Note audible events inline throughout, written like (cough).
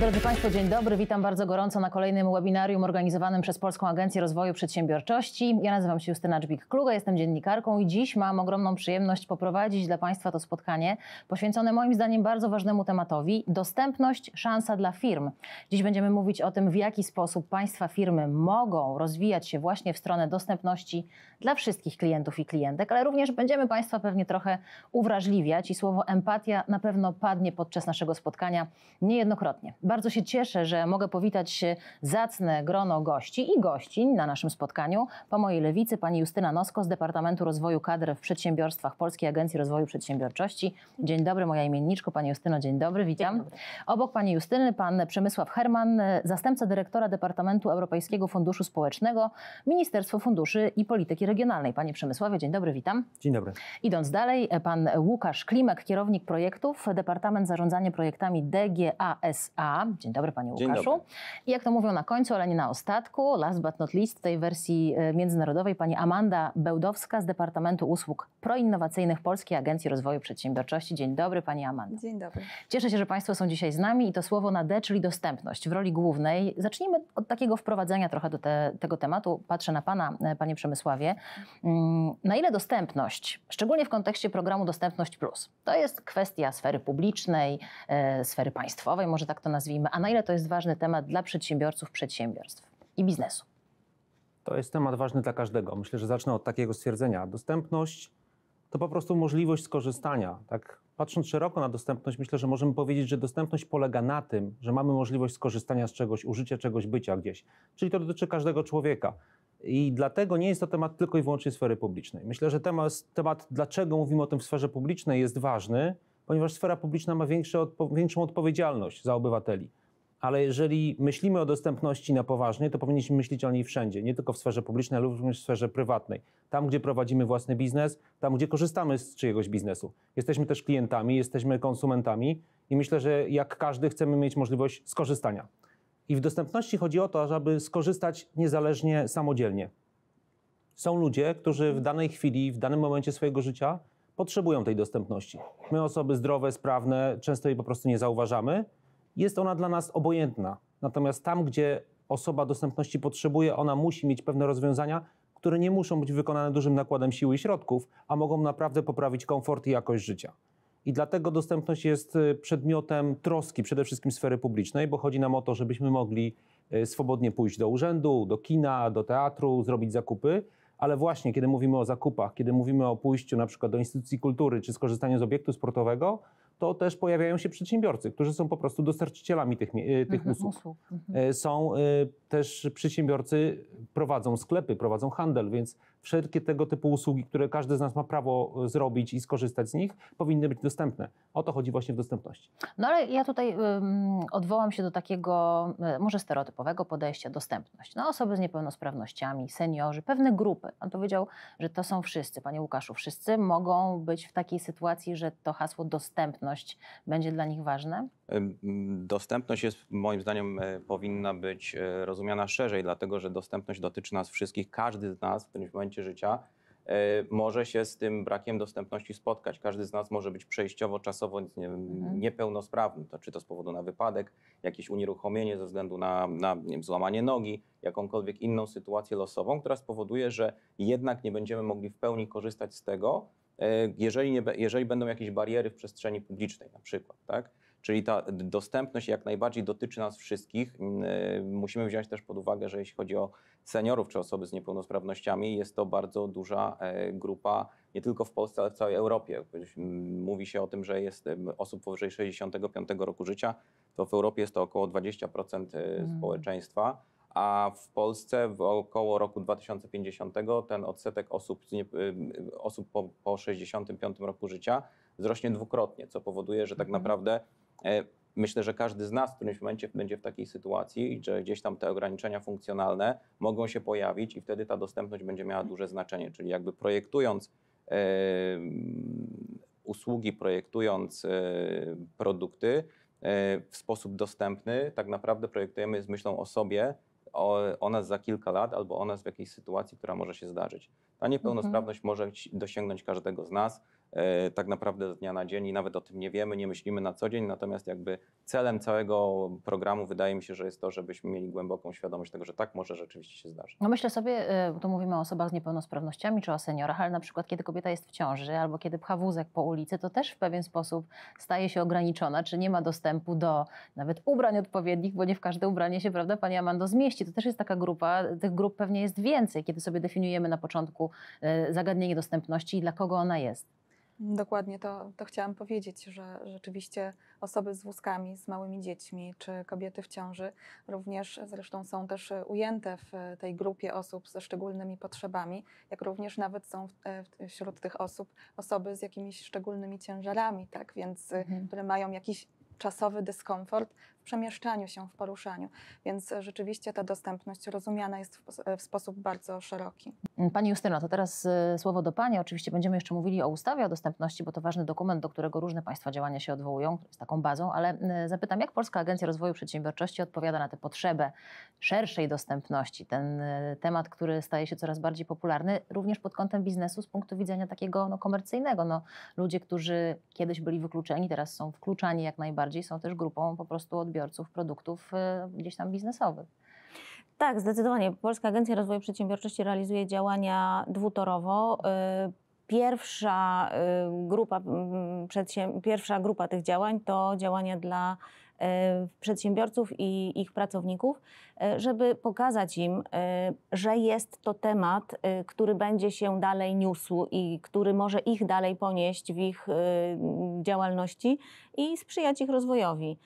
Drodzy Państwo, dzień dobry. Witam bardzo gorąco na kolejnym webinarium organizowanym przez Polską Agencję Rozwoju Przedsiębiorczości. Ja nazywam się Justyna Dżbik-Kluga, jestem dziennikarką i dziś mam ogromną przyjemność poprowadzić dla Państwa to spotkanie poświęcone moim zdaniem bardzo ważnemu tematowi dostępność, szansa dla firm. Dziś będziemy mówić o tym, w jaki sposób Państwa firmy mogą rozwijać się właśnie w stronę dostępności dla wszystkich klientów i klientek, ale również będziemy Państwa pewnie trochę uwrażliwiać i słowo empatia na pewno padnie podczas naszego spotkania niejednokrotnie. Bardzo się cieszę, że mogę powitać zacne grono gości i gościń na naszym spotkaniu. Po mojej lewicy pani Justyna Nosko z Departamentu Rozwoju Kadr w Przedsiębiorstwach Polskiej Agencji Rozwoju Przedsiębiorczości. Dzień dobry, moja imienniczko, pani Justyno, dzień dobry, witam. Dzień dobry. Obok pani Justyny pan Przemysław Herman, zastępca dyrektora Departamentu Europejskiego Funduszu Społecznego, Ministerstwo Funduszy i Polityki Regionalnej. Panie Przemysławie, dzień dobry, witam. Dzień dobry. Idąc dalej, pan Łukasz Klimek, kierownik projektów, Departament Zarządzania Projektami DGASA. Dzień dobry Panie Łukaszu. Dobry. I jak to mówią na końcu, ale nie na ostatku, last but not least, tej wersji e, międzynarodowej Pani Amanda Bełdowska z Departamentu Usług Proinnowacyjnych Polskiej Agencji Rozwoju Przedsiębiorczości. Dzień dobry Pani Amanda. Dzień dobry. Cieszę się, że Państwo są dzisiaj z nami i to słowo na D, czyli dostępność w roli głównej. Zacznijmy od takiego wprowadzenia trochę do te, tego tematu. Patrzę na Pana, e, Panie Przemysławie. Mm, na ile dostępność, szczególnie w kontekście programu Dostępność Plus, to jest kwestia sfery publicznej, e, sfery państwowej, może tak to nazwać, nazwijmy, a na ile to jest ważny temat dla przedsiębiorców, przedsiębiorstw i biznesu? To jest temat ważny dla każdego. Myślę, że zacznę od takiego stwierdzenia. Dostępność to po prostu możliwość skorzystania. Tak, patrząc szeroko na dostępność, myślę, że możemy powiedzieć, że dostępność polega na tym, że mamy możliwość skorzystania z czegoś, użycia czegoś, bycia gdzieś. Czyli to dotyczy każdego człowieka. I dlatego nie jest to temat tylko i wyłącznie sfery publicznej. Myślę, że temat, temat dlaczego mówimy o tym w sferze publicznej, jest ważny, ponieważ sfera publiczna ma odpo większą odpowiedzialność za obywateli. Ale jeżeli myślimy o dostępności na poważnie, to powinniśmy myśleć o niej wszędzie, nie tylko w sferze publicznej, ale również w sferze prywatnej. Tam, gdzie prowadzimy własny biznes, tam, gdzie korzystamy z czyjegoś biznesu. Jesteśmy też klientami, jesteśmy konsumentami i myślę, że jak każdy chcemy mieć możliwość skorzystania. I w dostępności chodzi o to, aby skorzystać niezależnie, samodzielnie. Są ludzie, którzy w danej chwili, w danym momencie swojego życia potrzebują tej dostępności. My, osoby zdrowe, sprawne, często jej po prostu nie zauważamy. Jest ona dla nas obojętna. Natomiast tam, gdzie osoba dostępności potrzebuje, ona musi mieć pewne rozwiązania, które nie muszą być wykonane dużym nakładem siły i środków, a mogą naprawdę poprawić komfort i jakość życia. I dlatego dostępność jest y, przedmiotem troski przede wszystkim sfery publicznej, bo chodzi nam o to, żebyśmy mogli y, swobodnie pójść do urzędu, do kina, do teatru, zrobić zakupy, ale właśnie kiedy mówimy o zakupach, kiedy mówimy o pójściu na przykład do instytucji kultury czy skorzystaniu z obiektu sportowego, to też pojawiają się przedsiębiorcy, którzy są po prostu dostarczycielami tych, e, tych mhm, usług. usług. Mhm. E, są e, też przedsiębiorcy, prowadzą sklepy, prowadzą handel, więc wszelkie tego typu usługi, które każdy z nas ma prawo e, zrobić i skorzystać z nich, powinny być dostępne. O to chodzi właśnie w dostępności. No ale ja tutaj um, odwołam się do takiego e, może stereotypowego podejścia dostępność. No osoby z niepełnosprawnościami, seniorzy, pewne grupy. Pan powiedział, że to są wszyscy, panie Łukaszu, wszyscy mogą być w takiej sytuacji, że to hasło dostępność będzie dla nich ważne? Dostępność jest moim zdaniem e, powinna być rozumiana szerzej, dlatego że dostępność dotyczy nas wszystkich, każdy z nas w pewnym momencie momencie życia e, może się z tym brakiem dostępności spotkać. Każdy z nas może być przejściowo, czasowo nie, mhm. niepełnosprawny, to, czy to z powodu na wypadek, jakieś unieruchomienie ze względu na, na wiem, złamanie nogi, jakąkolwiek inną sytuację losową, która spowoduje, że jednak nie będziemy mogli w pełni korzystać z tego, e, jeżeli, nie, jeżeli będą jakieś bariery w przestrzeni publicznej na przykład. Tak? Czyli ta dostępność jak najbardziej dotyczy nas wszystkich. Mm, y, musimy wziąć też pod uwagę, że jeśli chodzi o seniorów czy osoby z niepełnosprawnościami, jest to bardzo duża e, grupa, nie tylko w Polsce, ale w całej Europie. Mówi się o tym, że jest osób powyżej 65 roku życia, to w Europie jest to około 20% e, mhm. społeczeństwa a w Polsce w około roku 2050 ten odsetek osób, osób po, po 65 roku życia wzrośnie dwukrotnie, co powoduje, że tak mhm. naprawdę E, myślę, że każdy z nas w którymś momencie będzie w takiej sytuacji, że gdzieś tam te ograniczenia funkcjonalne mogą się pojawić i wtedy ta dostępność będzie miała duże znaczenie. Czyli jakby projektując e, usługi, projektując e, produkty e, w sposób dostępny, tak naprawdę projektujemy z myślą o sobie, o, o, nas za kilka lat albo o nas w jakiejś sytuacji, która może się zdarzyć. Ta mhm. niepełnosprawność mhm. może dosięgnąć każdego z nas. E, tak naprawdę z dnia na dzień i nawet o tym nie wiemy, nie myślimy na co dzień, natomiast jakby celem całego programu wydaje mi się, że jest to, żebyśmy mieli głęboką świadomość tego, że tak może rzeczywiście się zdarzyć. No myślę sobie, e, tu mówimy o osobach z niepełnosprawnościami czy o seniorach, ale na przykład kiedy kobieta jest w ciąży albo kiedy pcha wózek po ulicy, to też w pewien sposób staje się ograniczona, czy nie ma dostępu do nawet ubrań odpowiednich, bo nie w każde ubranie się, prawda, Pani Amando, zmieści. To też jest taka grupa, tych grup pewnie jest więcej, kiedy sobie definiujemy na początku e, zagadnienie dostępności i dla kogo ona jest. Dokładnie to, to chciałam powiedzieć, że rzeczywiście osoby z wózkami, z małymi dziećmi czy kobiety w ciąży również zresztą są też ujęte w tej grupie osób ze szczególnymi potrzebami, jak również nawet są wśród tych osób osoby z jakimiś szczególnymi ciężarami, tak więc, y, mhm. które mają jakiś czasowy dyskomfort przemieszczaniu się, w poruszaniu. Więc rzeczywiście ta dostępność rozumiana jest w, sposób bardzo szeroki. Pani Justyno, to teraz y, słowo do Pani. Oczywiście będziemy jeszcze mówili o ustawie o dostępności, bo to ważny dokument, do którego różne państwa działania się odwołują, jest taką bazą, ale y, zapytam, jak Polska Agencja Rozwoju Przedsiębiorczości odpowiada na tę potrzebę szerszej dostępności, ten y, temat, który staje się coraz bardziej popularny, również pod kątem biznesu z punktu widzenia takiego no, komercyjnego. No, ludzie, którzy kiedyś byli wykluczeni, teraz są wkluczani jak najbardziej, są też grupą po prostu od odbiorców produktów y, gdzieś tam biznesowych. Tak, zdecydowanie. Polska Agencja Rozwoju Przedsiębiorczości realizuje działania dwutorowo. Y, pierwsza y, grupa, mm, pierwsza grupa tych działań to działania dla E, przedsiębiorców i ich pracowników, e, żeby pokazać im, e, że jest to temat, który będzie się dalej niósł i który może ich dalej ponieść w ich działalności i sprzyjać ich rozwojowi.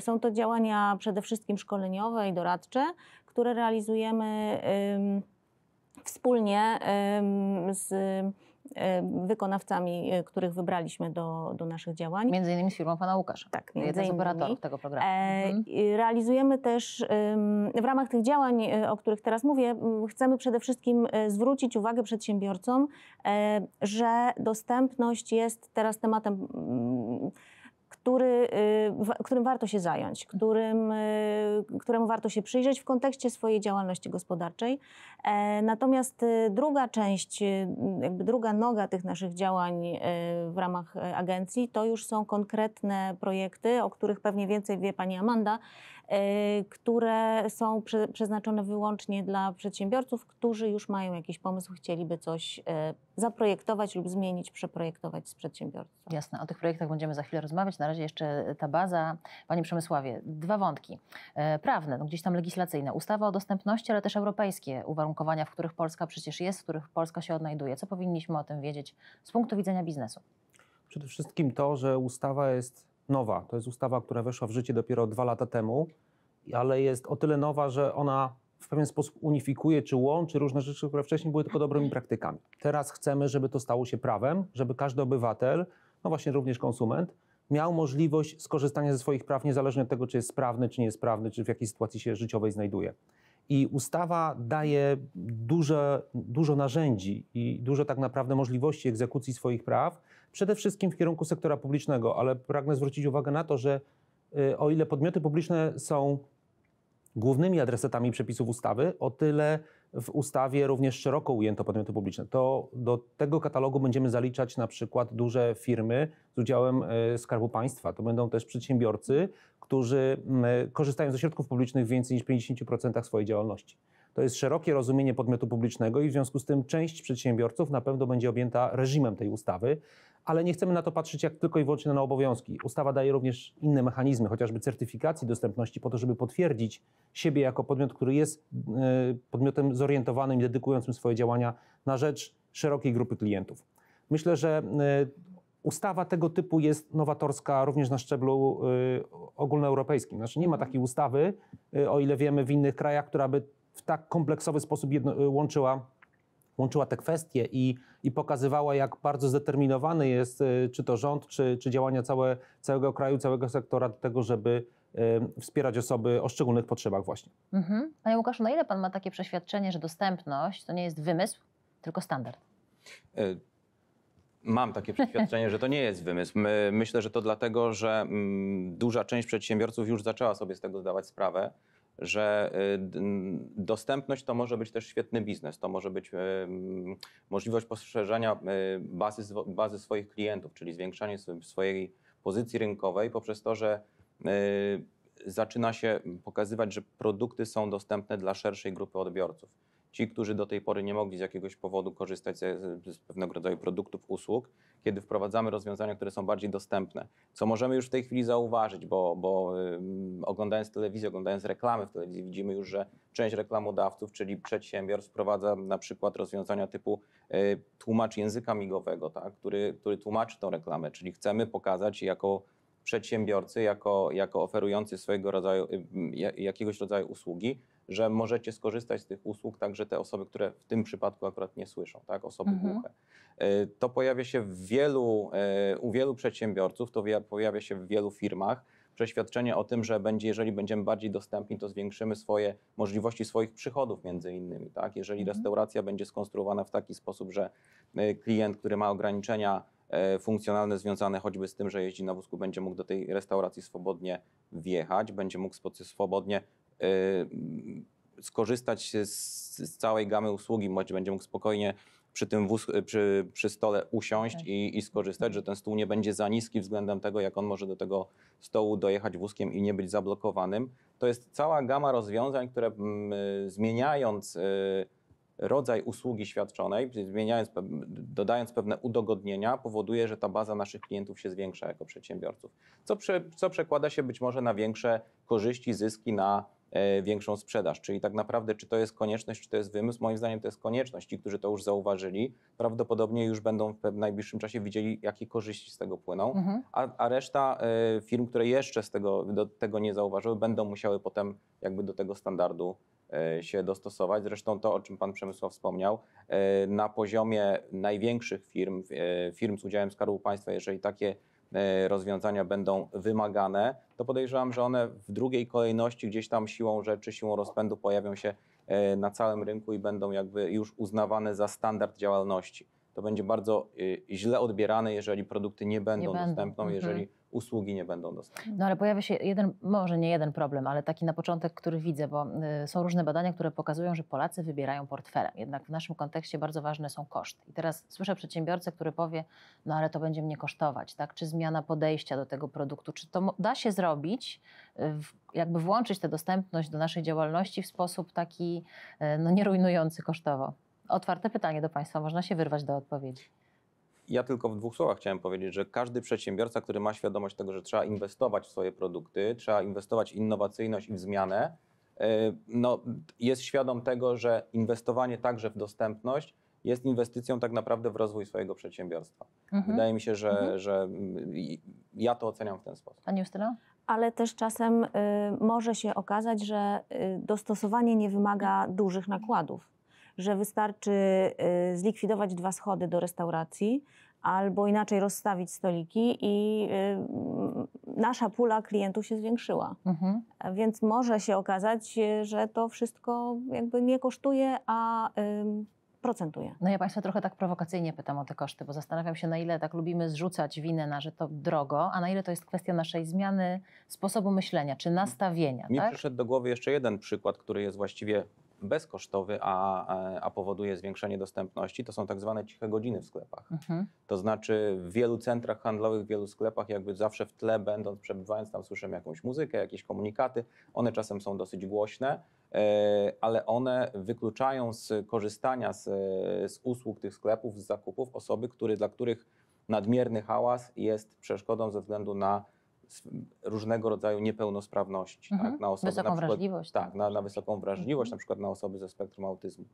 Są to działania przede wszystkim szkoleniowe i doradcze, które realizujemy wspólnie z wykonawcami, e, których wybraliśmy do, do naszych działań. Między innymi z firmą pana Łukasza. Tak, jeden z operatorów tego programu. E, mhm. Realizujemy też w ramach tych działań, e, o których teraz mówię, chcemy przede wszystkim zwrócić uwagę przedsiębiorcom, że dostępność jest teraz tematem który, y, którym warto się zająć, którym, y, któremu warto się przyjrzeć w kontekście swojej działalności gospodarczej. E, natomiast y, druga część, jakby druga noga tych naszych działań w ramach agencji to już są konkretne projekty, o których pewnie więcej wie pani Amanda, E, które są przeznaczone wyłącznie dla przedsiębiorców, którzy już mają jakiś pomysł, chcieliby coś e, zaprojektować lub zmienić, przeprojektować z przedsiębiorcą. Jasne, o tych projektach będziemy za chwilę rozmawiać. Na razie jeszcze e, ta baza. Panie Przemysławie, dwa wątki. Prawne, no gdzieś tam legislacyjne, ustawa o dostępności, ale też europejskie uwarunkowania, w których Polska przecież jest, w których Polska się odnajduje. Co powinniśmy o tym wiedzieć z punktu widzenia biznesu? Przede wszystkim to, że ustawa jest nowa. To jest ustawa, która weszła w życie dopiero dwa lata temu, ale jest o tyle nowa, że ona w pewien sposób unifikuje czy łączy różne rzeczy, które wcześniej były tylko dobrymi praktykami. Teraz chcemy, żeby to stało się prawem, żeby każdy obywatel, no właśnie również konsument, miał możliwość skorzystania ze swoich praw niezależnie od tego, czy jest sprawny, czy niesprawny, czy w jakiej sytuacji się życiowej znajduje. I ustawa daje duże, dużo narzędzi i dużo tak naprawdę możliwości egzekucji swoich praw, przede wszystkim w kierunku sektora publicznego, ale pragnę zwrócić uwagę na to, że y, o ile podmioty publiczne są głównymi adresatami przepisów ustawy, o tyle w ustawie również szeroko ujęto podmioty publiczne. To do tego katalogu będziemy zaliczać na przykład duże firmy z udziałem y, Skarbu Państwa. To będą też przedsiębiorcy, którzy korzystają ze środków publicznych w więcej niż 50% swojej działalności. To jest szerokie rozumienie podmiotu publicznego i w związku z tym część przedsiębiorców na pewno będzie objęta reżimem tej ustawy ale nie chcemy na to patrzeć jak tylko i wyłącznie na obowiązki. Ustawa daje również inne mechanizmy, chociażby certyfikacji dostępności, po to, żeby potwierdzić siebie jako podmiot, który jest e, podmiotem zorientowanym i dedykującym swoje działania na rzecz szerokiej grupy klientów. Myślę, że e, ustawa tego typu jest nowatorska również na szczeblu e, ogólnoeuropejskim. Znaczy nie ma takiej ustawy, o ile wiemy, w innych krajach, która by w tak kompleksowy sposób jedno, łączyła łączyła te kwestie i, i pokazywała, jak bardzo zdeterminowany jest y, czy to rząd, czy, czy działania całe, całego kraju, całego sektora do tego, żeby y, wspierać osoby o szczególnych potrzebach właśnie. Mhm. Panie Łukaszu, na no ile Pan ma takie przeświadczenie, że dostępność to nie jest wymysł, tylko standard? E, mam takie przeświadczenie, że to nie jest wymysł. My, myślę, że to dlatego, że mm, duża część przedsiębiorców już zaczęła sobie z tego zdawać sprawę że y, dostępność to może być też świetny biznes, to może być możliwość poszerzenia y, bazy, bazy swoich klientów, czyli zwiększanie swojej pozycji rynkowej poprzez to, że y, zaczyna się pokazywać, że produkty są dostępne dla szerszej grupy odbiorców ci, którzy do tej pory nie mogli z jakiegoś powodu korzystać z, z pewnego rodzaju produktów, usług, kiedy wprowadzamy rozwiązania, które są bardziej dostępne. Co możemy już w tej chwili zauważyć, bo, bo oglądając telewizję, oglądając reklamy w telewizji, widzimy już, że część reklamodawców, czyli przedsiębiorstw, wprowadza na przykład rozwiązania typu y, tłumacz języka migowego, tak, który, który tłumaczy tą reklamę, czyli chcemy pokazać jako przedsiębiorcy, jako, jako oferujący swojego rodzaju, y, jakiegoś rodzaju usługi, że możecie skorzystać z tych usług także te osoby, które w tym przypadku akurat nie słyszą, tak, osoby mhm. głuche. E, to pojawia się w wielu, e, u wielu przedsiębiorców, to pojawia się w wielu firmach przeświadczenie o tym, że będzie, jeżeli będziemy bardziej dostępni, to zwiększymy swoje możliwości swoich przychodów między innymi. Tak? Jeżeli mhm. restauracja będzie skonstruowana w taki sposób, że e, klient, który ma ograniczenia funkcjonalne związane choćby z tym, że jeździ na wózku, będzie mógł do tej restauracji swobodnie wjechać, będzie mógł swobodnie Y, skorzystać z, z całej gamy usługi, będzie mógł spokojnie przy tym wóz, y, przy, przy stole usiąść tak. i, i, skorzystać, mhm. że ten stół nie będzie za niski względem tego, jak on może do tego stołu dojechać wózkiem i nie być zablokowanym. To jest cała gama rozwiązań, które m, zmieniając y, rodzaj usługi świadczonej, zmieniając, dodając pewne udogodnienia, powoduje, że ta baza naszych klientów się zwiększa jako przedsiębiorców, co, prze, co przekłada się być może na większe korzyści, zyski, na E, większą sprzedaż. Czyli tak naprawdę, czy to jest konieczność, czy to jest wymysł? Moim zdaniem to jest konieczność. Ci, którzy to już zauważyli, prawdopodobnie już będą w najbliższym czasie widzieli, jakie korzyści z tego płyną, mhm. a, a, reszta e, firm, które jeszcze z tego, do tego nie zauważyły, będą musiały potem jakby do tego standardu e, się dostosować. Zresztą to, o czym Pan Przemysław wspomniał, na poziomie największych firm, firm z udziałem Skarbu Państwa, jeżeli takie E, rozwiązania będą wymagane, to podejrzewam, że one w drugiej kolejności gdzieś tam siłą rzeczy, siłą rozpędu pojawią się e, na całym rynku i będą jakby już uznawane za standard działalności. To będzie bardzo e, źle odbierane, jeżeli produkty nie będą, nie dostępne, mhm. jeżeli usługi nie będą dostępne. No ale pojawia się jeden, może nie jeden problem, ale taki na początek, który widzę, bo y, są różne badania, które pokazują, że Polacy wybierają portfelem. Jednak w naszym kontekście bardzo ważne są koszty. I teraz słyszę przedsiębiorcę, który powie, no ale to będzie mnie kosztować, tak? Czy zmiana podejścia do tego produktu, czy to da się zrobić, y, jakby włączyć tę dostępność do naszej działalności w sposób taki, y, no nierujnujący kosztowo? Otwarte pytanie do Państwa, można się wyrwać do odpowiedzi. Ja tylko w dwóch słowach chciałem powiedzieć, że każdy przedsiębiorca, który ma świadomość tego, że trzeba inwestować w swoje produkty, trzeba inwestować w innowacyjność i w zmianę, e, no, jest świadom tego, że inwestowanie także w dostępność jest inwestycją tak naprawdę w rozwój swojego przedsiębiorstwa. Mhm. Wydaje mi się, że, mhm. że mm, ja to oceniam w ten sposób. Pani Justyna? Ale też czasem y, może się okazać, że y, dostosowanie nie wymaga mhm. dużych nakładów że wystarczy y, zlikwidować dwa schody do restauracji, albo inaczej rozstawić stoliki i y, nasza pula klientów się zwiększyła. Mhm. E, więc może się okazać, y, że to wszystko jakby nie kosztuje, a procentuje. No ja Państwa trochę tak prowokacyjnie pytam o te koszty, bo zastanawiam się na ile tak lubimy zrzucać winę na, że to drogo, a na ile to jest kwestia naszej zmiany sposobu myślenia, czy nastawienia. Mi tak? przyszedł do głowy jeszcze jeden przykład, który jest właściwie bezkosztowy, a, a powoduje zwiększenie dostępności, to są tak zwane ciche godziny w sklepach. Mhm. To znaczy w wielu centrach handlowych, w wielu sklepach jakby zawsze w tle będąc, przebywając tam słyszymy jakąś muzykę, jakieś komunikaty. One czasem są dosyć głośne, e, ale one wykluczają z korzystania z, z usług tych sklepów, z zakupów osoby, który, dla których nadmierny hałas jest przeszkodą ze względu na różnego rodzaju niepełnosprawności. Tak? Mhm. Tak, na osoby, wysoką na przykład, wrażliwość. Tak, tak. na, na wysoką wrażliwość, mhm. na przykład na osoby ze spektrum autyzmu.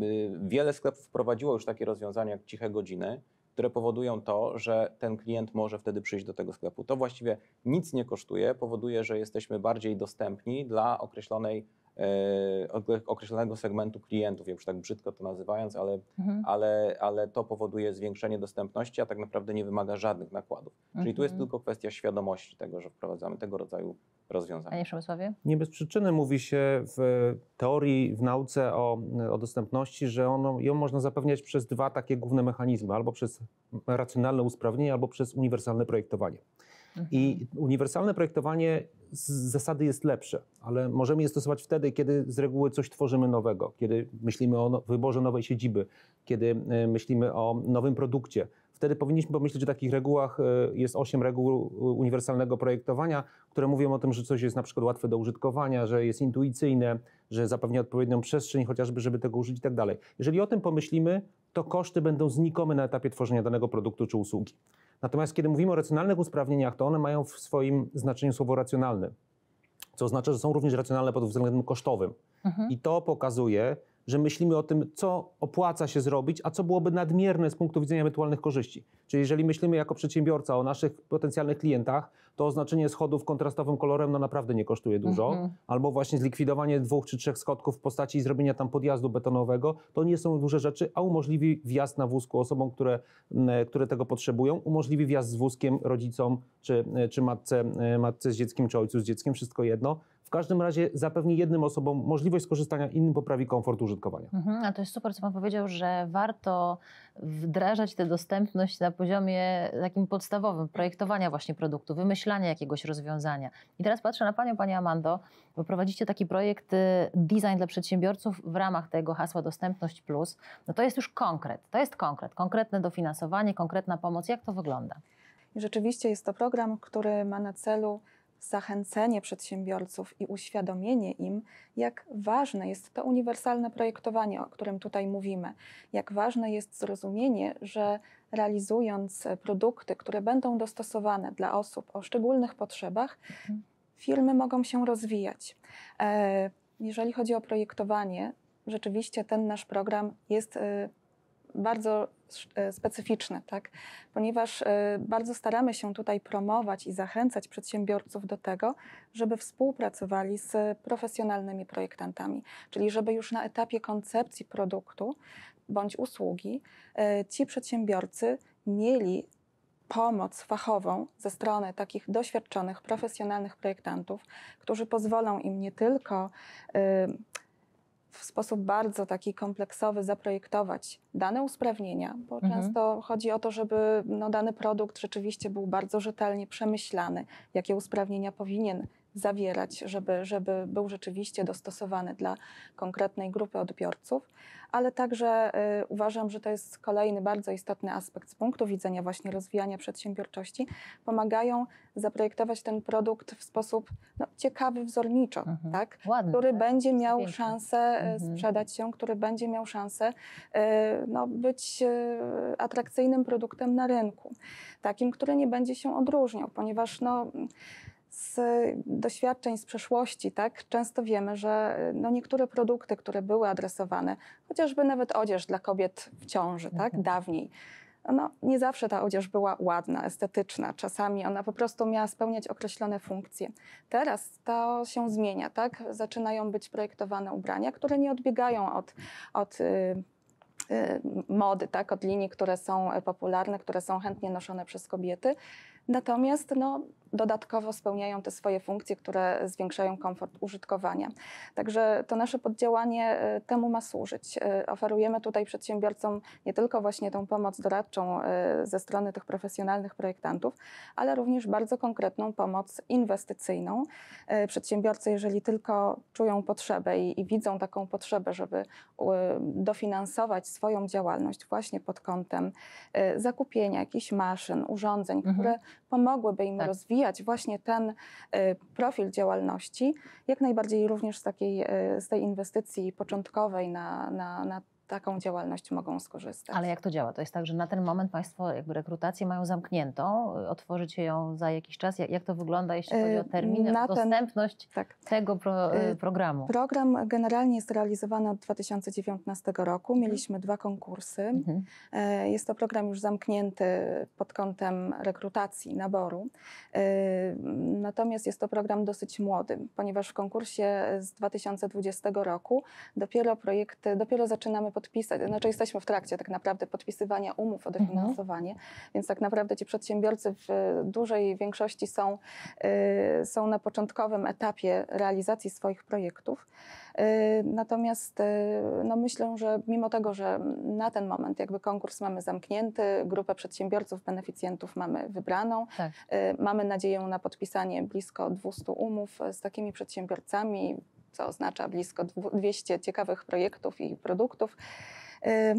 Y, wiele sklepów wprowadziło już takie rozwiązania jak ciche godziny, które powodują to, że ten klient może wtedy przyjść do tego sklepu. To właściwie nic nie kosztuje, powoduje, że jesteśmy bardziej dostępni dla określonej E, określonego segmentu klientów, już tak brzydko to nazywając, ale, mhm. ale, ale to powoduje zwiększenie dostępności, a tak naprawdę nie wymaga żadnych nakładów. Mhm. Czyli tu jest mhm. tylko kwestia świadomości tego, że wprowadzamy tego rodzaju rozwiązania. Panie Przemysławie? Nie bez przyczyny mówi się w teorii, w nauce o, o dostępności, że ono, ją można zapewniać przez dwa takie główne mechanizmy, albo przez racjonalne usprawnienie, albo przez uniwersalne projektowanie. Mhm. I uniwersalne projektowanie z zasady jest lepsze, ale możemy je stosować wtedy, kiedy z reguły coś tworzymy nowego, kiedy myślimy o no, wyborze nowej siedziby, kiedy e, myślimy o nowym produkcie. Wtedy powinniśmy pomyśleć o takich regułach. E, jest osiem reguł e, uniwersalnego projektowania, które mówią o tym, że coś jest na przykład łatwe do użytkowania, że jest intuicyjne, że zapewnia odpowiednią przestrzeń, chociażby, żeby tego użyć i tak dalej. Jeżeli o tym pomyślimy, to koszty będą znikome na etapie tworzenia danego produktu czy usługi. Natomiast kiedy mówimy o racjonalnych usprawnieniach, to one mają w swoim znaczeniu słowo racjonalny, co oznacza, że są również racjonalne pod względem kosztowym. Mhm. I to pokazuje, że myślimy o tym, co opłaca się zrobić, a co byłoby nadmierne z punktu widzenia ewentualnych korzyści. Czyli jeżeli myślimy jako przedsiębiorca o naszych potencjalnych klientach, to oznaczenie schodów kontrastowym kolorem no naprawdę nie kosztuje dużo, mhm. albo właśnie zlikwidowanie dwóch czy trzech schodków w postaci zrobienia tam podjazdu betonowego, to nie są duże rzeczy, a umożliwi wjazd na wózku osobom, które, które tego potrzebują, umożliwi wjazd z wózkiem rodzicom czy, czy matce, e, matce z dzieckiem, czy ojcu z dzieckiem, wszystko jedno, w każdym razie zapewni jednym osobom możliwość skorzystania, innym poprawi komfort użytkowania. Mhm, a to jest super, co Pan powiedział, że warto wdrażać tę dostępność na poziomie takim podstawowym, projektowania właśnie produktu, wymyślania jakiegoś rozwiązania. I teraz patrzę na Panią, Pani Amando, bo prowadzicie taki projekt y, Design dla Przedsiębiorców w ramach tego hasła Dostępność Plus. No to jest już konkret, to jest konkret, konkretne dofinansowanie, konkretna pomoc. Jak to wygląda? rzeczywiście jest to program, który ma na celu zachęcenie przedsiębiorców i uświadomienie im, jak ważne jest to uniwersalne projektowanie, o którym tutaj mówimy, jak ważne jest zrozumienie, że realizując produkty, które będą dostosowane dla osób o szczególnych potrzebach, mhm. firmy mogą się rozwijać. E, jeżeli chodzi o projektowanie, rzeczywiście ten nasz program jest e, bardzo E, specyficzny, tak? ponieważ e, bardzo staramy się tutaj promować i zachęcać przedsiębiorców do tego, żeby współpracowali z profesjonalnymi projektantami, czyli żeby już na etapie koncepcji produktu bądź usługi e, ci przedsiębiorcy mieli pomoc fachową ze strony takich doświadczonych, profesjonalnych projektantów, którzy pozwolą im nie tylko w sposób bardzo taki kompleksowy zaprojektować dane usprawnienia, bo mhm. często chodzi o to, żeby no, dany produkt rzeczywiście był bardzo rzetelnie przemyślany, jakie usprawnienia powinien zawierać, żeby, żeby był rzeczywiście dostosowany dla konkretnej grupy odbiorców, ale także y, uważam, że to jest kolejny bardzo istotny aspekt z punktu widzenia właśnie rozwijania przedsiębiorczości. Pomagają zaprojektować ten produkt w sposób no, ciekawy wzorniczo, mhm. tak? Ładny, który tak? będzie miał Pięknie. szansę y, mhm. sprzedać się, który będzie miał szansę y, no, być y, atrakcyjnym produktem na rynku, takim, który nie będzie się odróżniał, ponieważ no, z doświadczeń z przeszłości, tak, często wiemy, że y, no niektóre produkty, które były adresowane, chociażby nawet odzież dla kobiet w ciąży, tak, mhm. dawniej, no, nie zawsze ta odzież była ładna, estetyczna. Czasami ona po prostu miała spełniać określone funkcje. Teraz to się zmienia, tak? Zaczynają być projektowane ubrania, które nie odbiegają od, od y, y, mody, tak, od linii, które są popularne, które są chętnie noszone przez kobiety. Natomiast no, dodatkowo spełniają te swoje funkcje, które zwiększają komfort użytkowania. Także to nasze poddziałanie e, temu ma służyć. E, oferujemy tutaj przedsiębiorcom nie tylko właśnie tą pomoc doradczą e, ze strony tych profesjonalnych projektantów, ale również bardzo konkretną pomoc inwestycyjną. Przedsiębiorcy, jeżeli tylko czują potrzebę i, i widzą taką potrzebę, żeby dofinansować swoją działalność właśnie pod kątem zakupienia jakichś maszyn, urządzeń, mhm. które pomogłyby im tak. rozwijać rozwijać właśnie ten y, profil działalności, jak najbardziej również z takiej, y, z tej inwestycji początkowej na, na, na taką działalność mogą skorzystać. Ale jak to działa? To jest tak, że na ten moment Państwo jakby rekrutację mają zamkniętą, otworzycie ją za jakiś czas. Jak, to wygląda, jeśli chodzi o y, terminy, na dostępność ten, tak. tego pro, y, y, programu? Program generalnie jest realizowany od 2019 roku. Mieliśmy mhm. dwa konkursy. Mhm. Jest to program już zamknięty pod kątem rekrutacji, naboru. Natomiast jest to program dosyć młody, ponieważ w konkursie z 2020 roku dopiero projekty, dopiero zaczynamy podpisać, znaczy jesteśmy w trakcie tak naprawdę podpisywania umów o mhm. dofinansowanie, mhm. więc tak naprawdę ci przedsiębiorcy w dużej większości są, y, są na początkowym etapie realizacji swoich projektów. Y, natomiast y, no myślę, że mimo tego, że na ten moment jakby konkurs mamy zamknięty, grupę przedsiębiorców, beneficjentów mamy wybraną, tak. mamy nadzieję na podpisanie blisko 200 umów z takimi przedsiębiorcami, co oznacza blisko 200 ciekawych projektów i produktów. Y,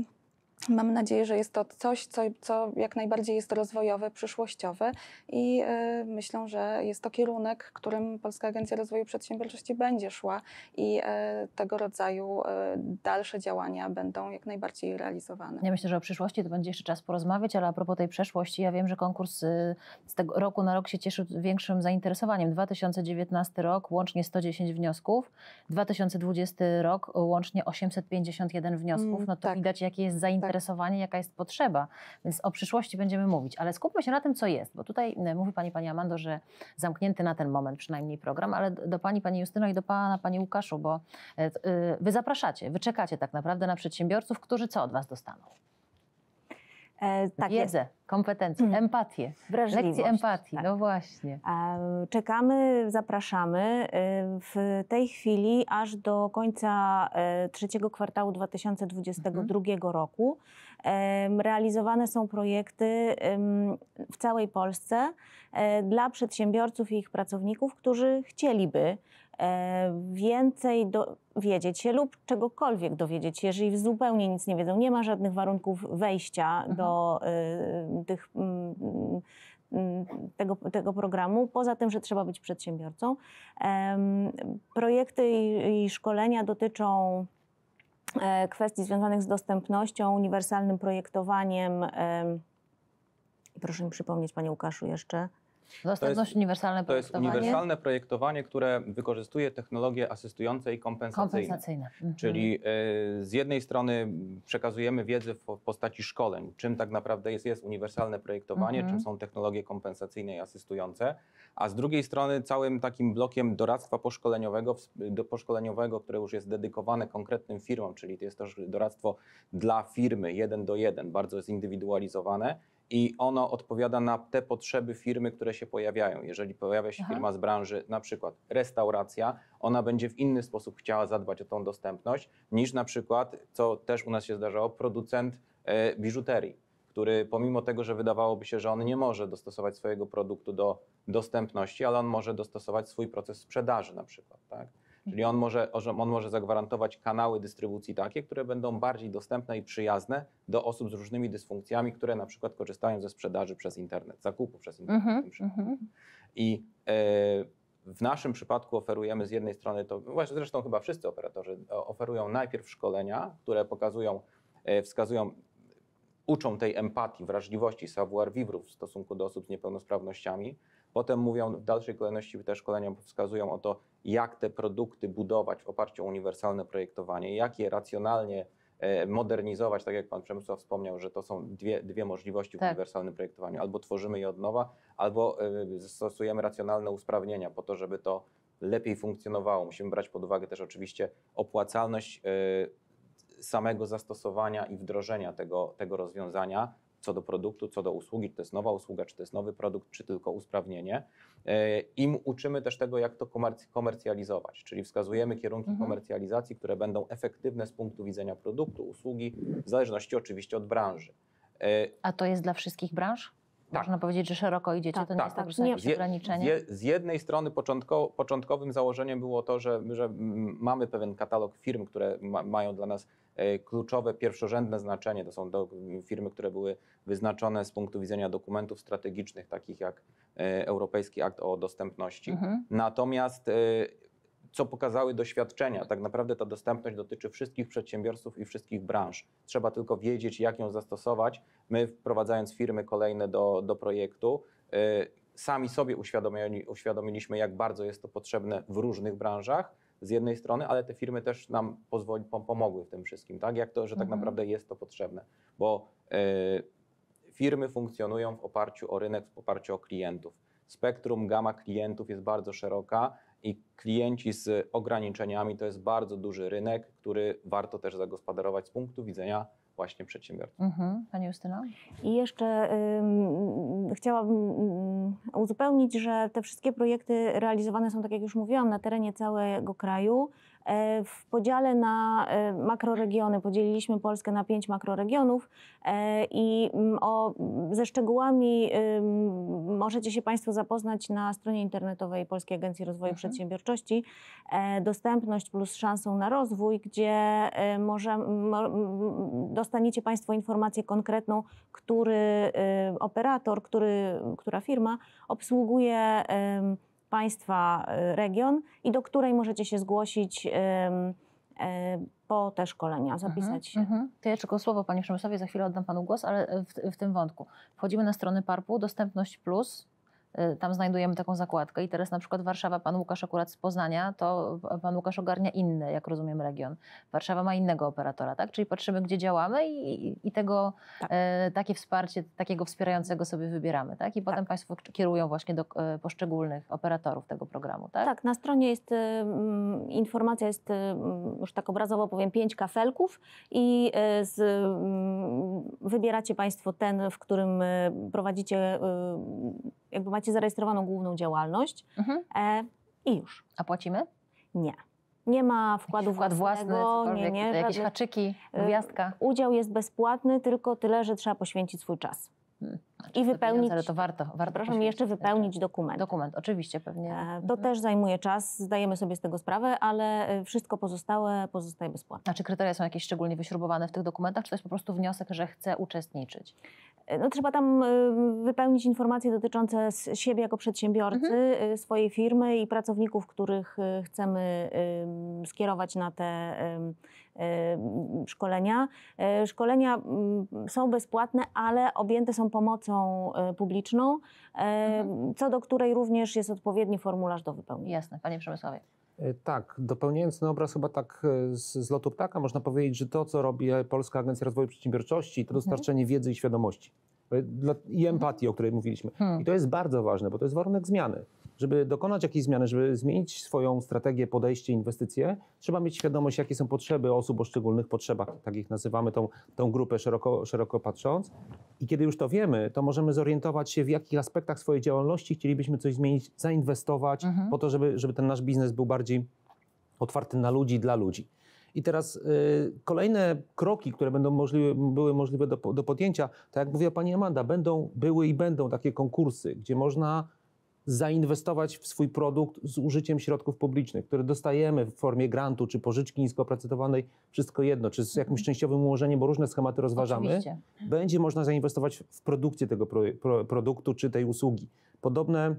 Mam nadzieję, że jest to coś, co, co jak najbardziej jest rozwojowe, przyszłościowe i e, myślę, że jest to kierunek, którym Polska Agencja Rozwoju Przedsiębiorczości będzie szła i e, tego rodzaju e, dalsze działania będą jak najbardziej realizowane. Ja myślę, że o przyszłości to będzie jeszcze czas porozmawiać, ale a propos tej przeszłości, ja wiem, że konkurs y, z tego roku na rok się cieszył większym zainteresowaniem. 2019 rok łącznie 110 wniosków, 2020 rok łącznie 851 wniosków. Mm, no to tak. widać, jakie jest zainteresowanie tak zainteresowanie, jaka jest potrzeba. Więc o przyszłości będziemy mówić, ale skupmy się na tym, co jest, bo tutaj e, mówi Pani Pani Amando, że zamknięty na ten moment przynajmniej program, ale do Pani Pani Justyno i do Pana Pani Łukaszu, bo e, e, Wy zapraszacie, wy czekacie tak naprawdę na przedsiębiorców, którzy co od Was dostaną? E, tak Wiedzę, jest. kompetencje, mm. empatię, Wrażliwość. lekcje empatii, tak. no właśnie. E, czekamy, zapraszamy y, w tej chwili aż do końca e, trzeciego kwartału 2022 mhm. roku. Realizowane są projekty w całej Polsce e, dla przedsiębiorców i ich pracowników, którzy chcieliby E, więcej do, wiedzieć się lub czegokolwiek dowiedzieć się, jeżeli zupełnie nic nie wiedzą. Nie ma żadnych warunków wejścia mhm. do y, tych, y, tego, tego programu, poza tym, że trzeba być przedsiębiorcą. projekty i, i szkolenia dotyczą e, kwestii związanych z dostępnością, uniwersalnym projektowaniem. Proszę mi przypomnieć, Panie Łukaszu, jeszcze to jest, uniwersalne projektowanie. To jest uniwersalne projektowanie, które wykorzystuje technologie asystujące i kompensacyjne. kompensacyjne. Mhm. Czyli y, z jednej strony przekazujemy wiedzę w postaci szkoleń, czym tak naprawdę jest, jest uniwersalne projektowanie, mhm. czym są technologie kompensacyjne i asystujące, a z drugiej strony całym takim blokiem doradztwa poszkoleniowego, do poszkoleniowego, które już jest dedykowane konkretnym firmom, czyli to jest też doradztwo dla firmy, jeden do jeden, bardzo zindywidualizowane i ono odpowiada na te potrzeby firmy, które się pojawiają. Jeżeli pojawia się Aha. firma z branży, na przykład restauracja, ona będzie w inny sposób chciała zadbać o tą dostępność niż na przykład, co też u nas się zdarzało, producent e, biżuterii, który pomimo tego, że wydawałoby się, że on nie może dostosować swojego produktu do dostępności, ale on może dostosować swój proces sprzedaży na przykład. Tak? Czyli on może, on może zagwarantować kanały dystrybucji takie, które będą bardziej dostępne i przyjazne do osób z różnymi dysfunkcjami, które na przykład korzystają ze sprzedaży przez internet, zakupu przez internet. Mm -hmm. I e, w naszym przypadku oferujemy z jednej strony to, no właśnie zresztą chyba wszyscy operatorzy e, oferują najpierw szkolenia, które pokazują, e, wskazują, uczą tej empatii, wrażliwości, savoir vivre w stosunku do osób z niepełnosprawnościami, Potem mówią w dalszej kolejności, te szkolenia wskazują o to, jak te produkty budować w oparciu o uniwersalne projektowanie, jak je racjonalnie e, modernizować, tak jak pan Przemysław wspomniał, że to są dwie, dwie możliwości tak. w uniwersalnym projektowaniu. Albo tworzymy je od nowa, albo e, stosujemy racjonalne usprawnienia po to, żeby to lepiej funkcjonowało. Musimy brać pod uwagę też oczywiście opłacalność e, samego zastosowania i wdrożenia tego, tego rozwiązania, co do produktu, co do usługi, czy to jest nowa usługa, czy to jest nowy produkt, czy tylko usprawnienie. E, Im uczymy też tego, jak to komercjalizować, czyli wskazujemy kierunki mhm. komercjalizacji, które będą efektywne z punktu widzenia produktu, usługi, w zależności oczywiście od branży. E, A to jest dla wszystkich branż? tak. można powiedzieć, że szeroko idziecie, tak, to nie tak. jest tak, że nie. jakieś ograniczenie. Je, z jednej strony początko, początkowym założeniem było to, że, że mamy pewien katalog firm, które ma, mają dla nas e, kluczowe, pierwszorzędne znaczenie. To są do, firmy, które były wyznaczone z punktu widzenia dokumentów strategicznych, takich jak e, Europejski Akt o Dostępności. Mhm. Natomiast e, co pokazały doświadczenia. Tak naprawdę ta dostępność dotyczy wszystkich przedsiębiorców i wszystkich branż. Trzeba tylko wiedzieć, jak ją zastosować. My, wprowadzając firmy kolejne do, do projektu, y, sami sobie uświadomili, uświadomiliśmy, jak bardzo jest to potrzebne w różnych branżach z jednej strony, ale te firmy też nam pozwoli, pomogły w tym wszystkim, tak? Jak to, że tak mhm. naprawdę jest to potrzebne, bo y, firmy funkcjonują w oparciu o rynek, w oparciu o klientów. Spektrum, gama klientów jest bardzo szeroka i klienci z ograniczeniami to jest bardzo duży rynek, który warto też zagospodarować z punktu widzenia właśnie przedsiębiorców. Mhm. Pani Justyna? I jeszcze chciałabym uzupełnić, że te wszystkie projekty realizowane są, tak jak już mówiłam, na terenie całego kraju. E, w podziale na e, makroregiony podzieliliśmy Polskę na pięć makroregionów e, i o, ze szczegółami możecie się Państwo zapoznać na stronie internetowej Polskiej Agencji Rozwoju mhm. Przedsiębiorczości dostępność plus szansą na rozwój, gdzie może, mo, dostaniecie Państwo informację konkretną, który y, operator, który, która firma obsługuje Państwa y, region i do której możecie się zgłosić y, po te szkolenia, mhm, zapisać się. Mhm. To ja tylko słowo Panie Przemysłowie, za chwilę oddam Panu głos, ale w, w, tym wątku. Wchodzimy na strony PARP-u, dostępność plus, Y, tam znajdujemy taką zakładkę i teraz na przykład Warszawa, pan Łukasz akurat z Poznania, to pan Łukasz ogarnia inny, jak rozumiem, region. Warszawa ma innego operatora, tak? Czyli patrzymy, gdzie działamy i, i tego, tak. e, takie wsparcie, takiego wspierającego sobie wybieramy, tak? I tak. potem tak. państwo kierują właśnie do y, poszczególnych operatorów tego programu, tak? Tak, na stronie jest mm, informacja, jest mm, już tak obrazowo powiem, pięć kafelków i z, mm, wybieracie państwo ten, w którym prowadzicie, jakby macie macie zarejestrowaną główną działalność mhm. e, i już. A płacimy? Nie. Nie ma wkładu wkład własnego, własny, nie, nie. Jakieś żadnych, haczyki, e, gwiazdka. Udział jest bezpłatny, tylko tyle, że trzeba poświęcić swój czas. Hmm. I znaczy, wypełnić. Pieniądze, ale to warto. warto mi jeszcze wypełnić dokument. Dokument, oczywiście, pewnie. E, to mhm. też zajmuje czas, zdajemy sobie z tego sprawę, ale e, wszystko pozostałe pozostaje bezpłatne. A czy kryteria są jakieś szczególnie wyśrubowane w tych dokumentach, czy to jest po prostu wniosek, że chce uczestniczyć? E, no, trzeba tam y, wypełnić informacje dotyczące siebie jako przedsiębiorcy, mhm. Y, swojej firmy i pracowników, których y, chcemy skierować na te szkolenia. E, szkolenia mm, są bezpłatne, ale objęte są pomocą publiczną, e, mhm. co do której również jest odpowiedni formularz do wypełnienia. Jasne, panie Przemysławie. E, tak, dopełniając ten obraz chyba tak e, z, z lotu ptaka, można powiedzieć, że to, co robi Polska Agencja Rozwoju Przedsiębiorczości, to mhm. dostarczenie wiedzy i świadomości e, i empatii, o której mówiliśmy. Hmm. I to jest bardzo ważne, bo to jest warunek zmiany żeby dokonać jakiejś zmiany, żeby zmienić swoją strategię, podejście, inwestycje, trzeba mieć świadomość, jakie są potrzeby osób o szczególnych potrzebach, tak ich nazywamy, tą, tą grupę szeroko, szeroko patrząc. I kiedy już to wiemy, to możemy zorientować się, w jakich aspektach swojej działalności chcielibyśmy coś zmienić, zainwestować, mhm. po to, żeby, żeby ten nasz biznes był bardziej otwarty na ludzi, dla ludzi. I teraz y, kolejne kroki, które będą możliwe, były możliwe do, do podjęcia, tak jak mówiła pani Amanda, będą, były i będą takie konkursy, gdzie można zainwestować w swój produkt z użyciem środków publicznych, które dostajemy w formie grantu czy pożyczki nisko oprocentowanej, wszystko jedno, czy z jakimś mhm. częściowym ułożeniem, bo różne schematy rozważamy, Oczywiście. Mhm. będzie można zainwestować w produkcję tego pro, pro, produktu czy tej usługi. Podobne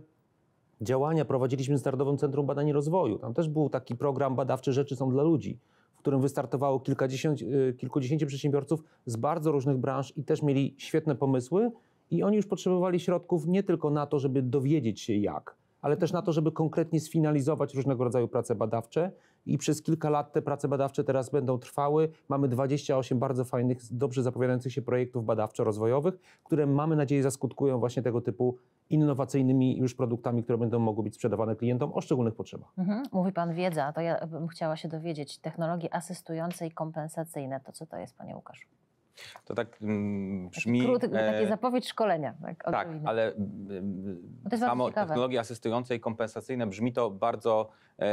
działania prowadziliśmy z Narodowym Centrum Badań i Rozwoju. Tam też był taki program badawczy Rzeczy są dla ludzi, w którym wystartowało kilkadziesiąt, y, kilkudziesięciu przedsiębiorców z bardzo różnych branż i też mieli świetne pomysły, i oni już potrzebowali środków nie tylko na to, żeby dowiedzieć się jak, ale też na to, żeby konkretnie sfinalizować różnego rodzaju prace badawcze. I przez kilka lat te prace badawcze teraz będą trwały. Mamy 28 bardzo fajnych, dobrze zapowiadających się projektów badawczo-rozwojowych, które mamy nadzieję zaskutkują właśnie tego typu innowacyjnymi już produktami, które będą mogły być sprzedawane klientom o szczególnych potrzebach. Mhm. Mówi Pan wiedza, to ja bym chciała się dowiedzieć. Technologie asystujące i kompensacyjne, to co to jest, Panie Łukasz? To tak mm, brzmi... Krót, e, zapowiedź szkolenia. Tak, tak ale y, y, no samo technologie asystujące i kompensacyjne brzmi to bardzo e,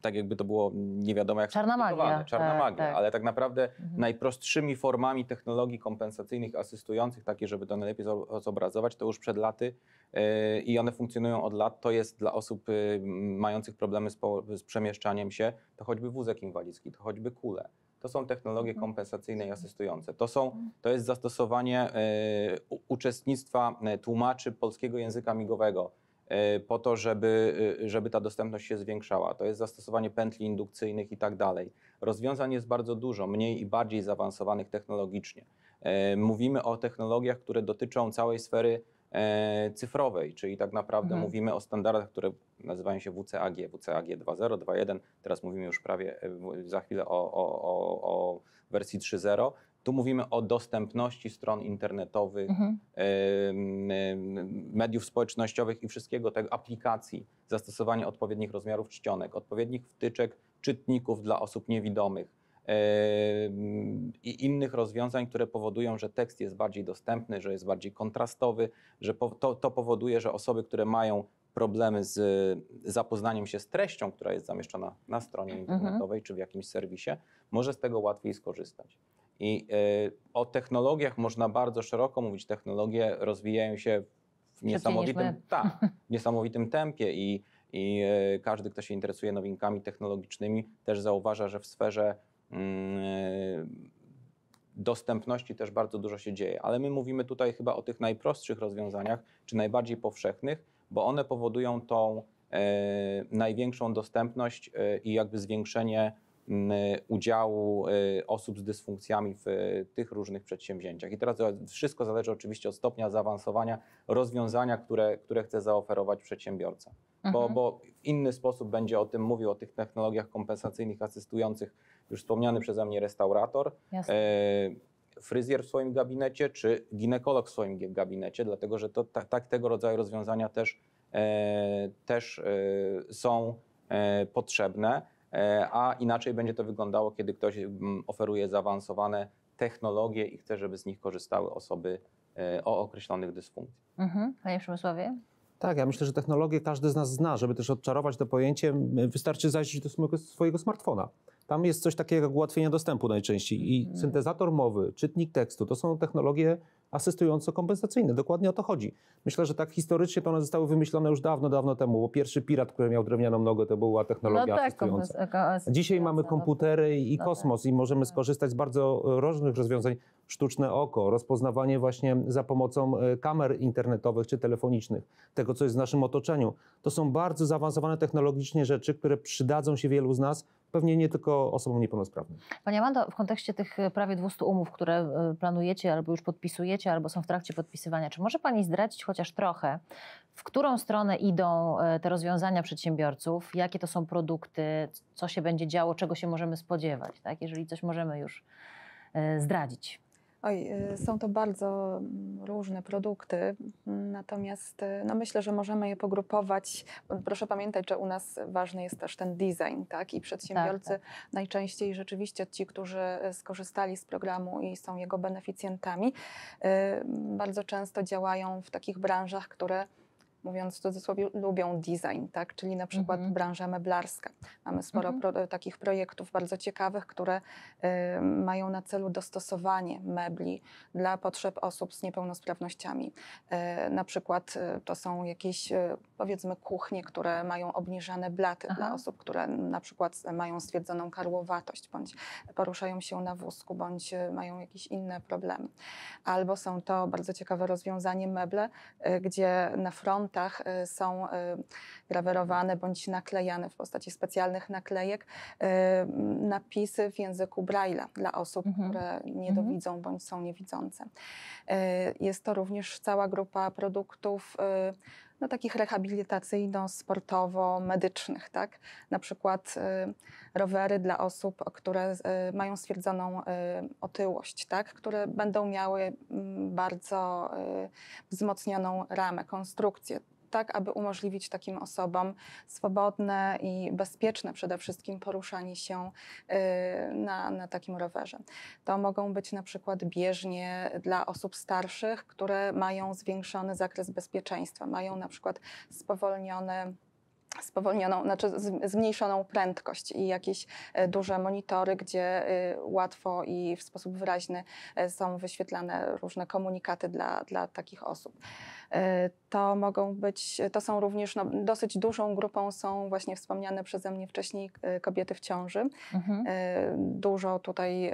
tak jakby to było nie wiadomo jak... Czarna magia. Tak, Czarna tak, magia, tak. ale tak naprawdę mhm. najprostszymi formami technologii kompensacyjnych asystujących, takie żeby to najlepiej zobrazować, to już przed laty e, i one funkcjonują od lat, to jest dla osób y, mających problemy z, po, z przemieszczaniem się, to choćby wózek inwalidzki, to choćby kule to są technologie mhm. kompensacyjne i asystujące. To, są, mhm. to jest zastosowanie y, uczestnictwa e, tłumaczy polskiego języka migowego y, po to, żeby, y, żeby ta dostępność się zwiększała. To jest zastosowanie pętli indukcyjnych i tak dalej. Rozwiązań jest bardzo dużo, mniej i bardziej zaawansowanych technologicznie. Mówimy o technologiach, które dotyczą całej sfery E, cyfrowej, czyli tak naprawdę mhm. mówimy o standardach, które nazywają się WCAG, WCAG 2.0, 2.1, teraz mówimy już prawie e, za chwilę o, o, o, o wersji 3.0. Tu mówimy o dostępności stron internetowych, mhm. E, mediów społecznościowych i wszystkiego tego, aplikacji, zastosowanie odpowiednich rozmiarów czcionek, odpowiednich wtyczek, czytników dla osób niewidomych, i innych rozwiązań, które powodują, że tekst jest bardziej dostępny, że jest bardziej kontrastowy, że to, to powoduje, że osoby, które mają problemy z zapoznaniem się z treścią, która jest zamieszczona na stronie mhm. internetowej mhm. czy w jakimś serwisie, może z tego łatwiej skorzystać. I e, o technologiach można bardzo szeroko mówić. Technologie rozwijają się w niesamowitym, ta, (laughs) w niesamowitym tempie i, i e, każdy, kto się interesuje nowinkami technologicznymi, też zauważa, że w sferze Mm, e, dostępności też bardzo dużo się dzieje, ale my mówimy tutaj chyba o tych najprostszych rozwiązaniach, czy najbardziej powszechnych, bo one powodują tą e, największą dostępność e, i jakby zwiększenie mm, udziału osób z dysfunkcjami w tych różnych przedsięwzięciach. I teraz wszystko zależy oczywiście od stopnia zaawansowania rozwiązania, które, które chce zaoferować przedsiębiorca. Bo, mhm. bo inny sposób będzie o tym mówił, o tych technologiach kompensacyjnych asystujących już wspomniany przeze mnie restaurator, e, fryzjer w swoim gabinecie czy ginekolog w swoim gabinecie, dlatego że to, tak, tak tego rodzaju rozwiązania też, e, też e, są potrzebne, a inaczej będzie to wyglądało, kiedy ktoś mm, oferuje zaawansowane technologie i chce, żeby z nich korzystały osoby o określonych dysfunkcjach. Mhm. Panie Przemysławie? Tak, ja myślę, że technologię każdy z nas zna. Żeby też odczarować to pojęcie, wystarczy zajrzeć do swojego smartfona. Tam jest coś takiego jak ułatwienia dostępu najczęściej. I mm. syntezator mowy, czytnik tekstu to są technologie asystująco-kompensacyjne. Dokładnie o to chodzi. Myślę, że tak historycznie to one zostały wymyślone już dawno, dawno temu, bo pierwszy pirat, który miał drewnianą nogę, to była technologia no tak, asystująca. Dzisiaj mamy no komputery i no tak. kosmos tak. i możemy no. skorzystać z bardzo różnych rozwiązań. Sztuczne oko, rozpoznawanie właśnie za pomocą e, kamer internetowych czy telefonicznych, tego co jest w naszym otoczeniu. To są bardzo zaawansowane technologicznie rzeczy, które przydadzą się wielu z nas, pewnie nie tylko osobom niepełnosprawnym. Pani Amanda, w kontekście tych e, prawie 200 umów, które e, planujecie albo już podpisujecie, podpisujecie albo są w trakcie podpisywania. Czy może Pani zdradzić chociaż trochę, w którą stronę idą e, te rozwiązania przedsiębiorców, jakie to są produkty, co się będzie działo, czego się możemy spodziewać, tak? jeżeli coś możemy już e, zdradzić? Oj, y, są to bardzo mm, różne produkty, mm, natomiast y, no myślę, że możemy je pogrupować. Proszę pamiętać, że u nas ważny jest też ten design, tak? I przedsiębiorcy tak, tak. najczęściej rzeczywiście ci, którzy y, skorzystali z programu i są jego beneficjentami, bardzo często działają w takich branżach, które mówiąc w cudzysłowie, lubią design, tak? czyli na przykład mhm. branża meblarska. Mamy sporo mhm. pro, takich projektów bardzo ciekawych, które y, mają na celu dostosowanie mebli dla potrzeb osób z niepełnosprawnościami. Y, na przykład y, to są jakieś, y, powiedzmy, kuchnie, które mają obniżane blaty Aha. dla osób, które na przykład mają stwierdzoną karłowatość, bądź poruszają się na wózku, bądź y, mają jakieś inne problemy. Albo są to bardzo ciekawe rozwiązanie meble, y, gdzie na front E, są e, grawerowane bądź naklejane w postaci specjalnych naklejek e, napisy w języku Braille'a dla osób, mhm. które niedowidzą mhm. bądź są niewidzące. Jest to również cała grupa produktów no, takich rehabilitacyjno-sportowo-medycznych, tak? Na przykład y, rowery dla osób, które y, mają stwierdzoną y, otyłość, tak? Które będą miały mm, bardzo y, wzmocnioną ramę, konstrukcję tak aby umożliwić takim osobom swobodne i bezpieczne przede wszystkim poruszanie się y, na, na takim rowerze. To mogą być na przykład bieżnie dla osób starszych, które mają zwiększony zakres bezpieczeństwa, mają na przykład spowolnione spowolnioną, znaczy zmniejszoną prędkość i jakieś e, duże monitory, gdzie e, łatwo i w sposób wyraźny e, są wyświetlane różne komunikaty dla, dla takich osób. To mogą być, to są również, no, dosyć dużą grupą są właśnie wspomniane przeze mnie wcześniej kobiety w ciąży. Mhm. Dużo tutaj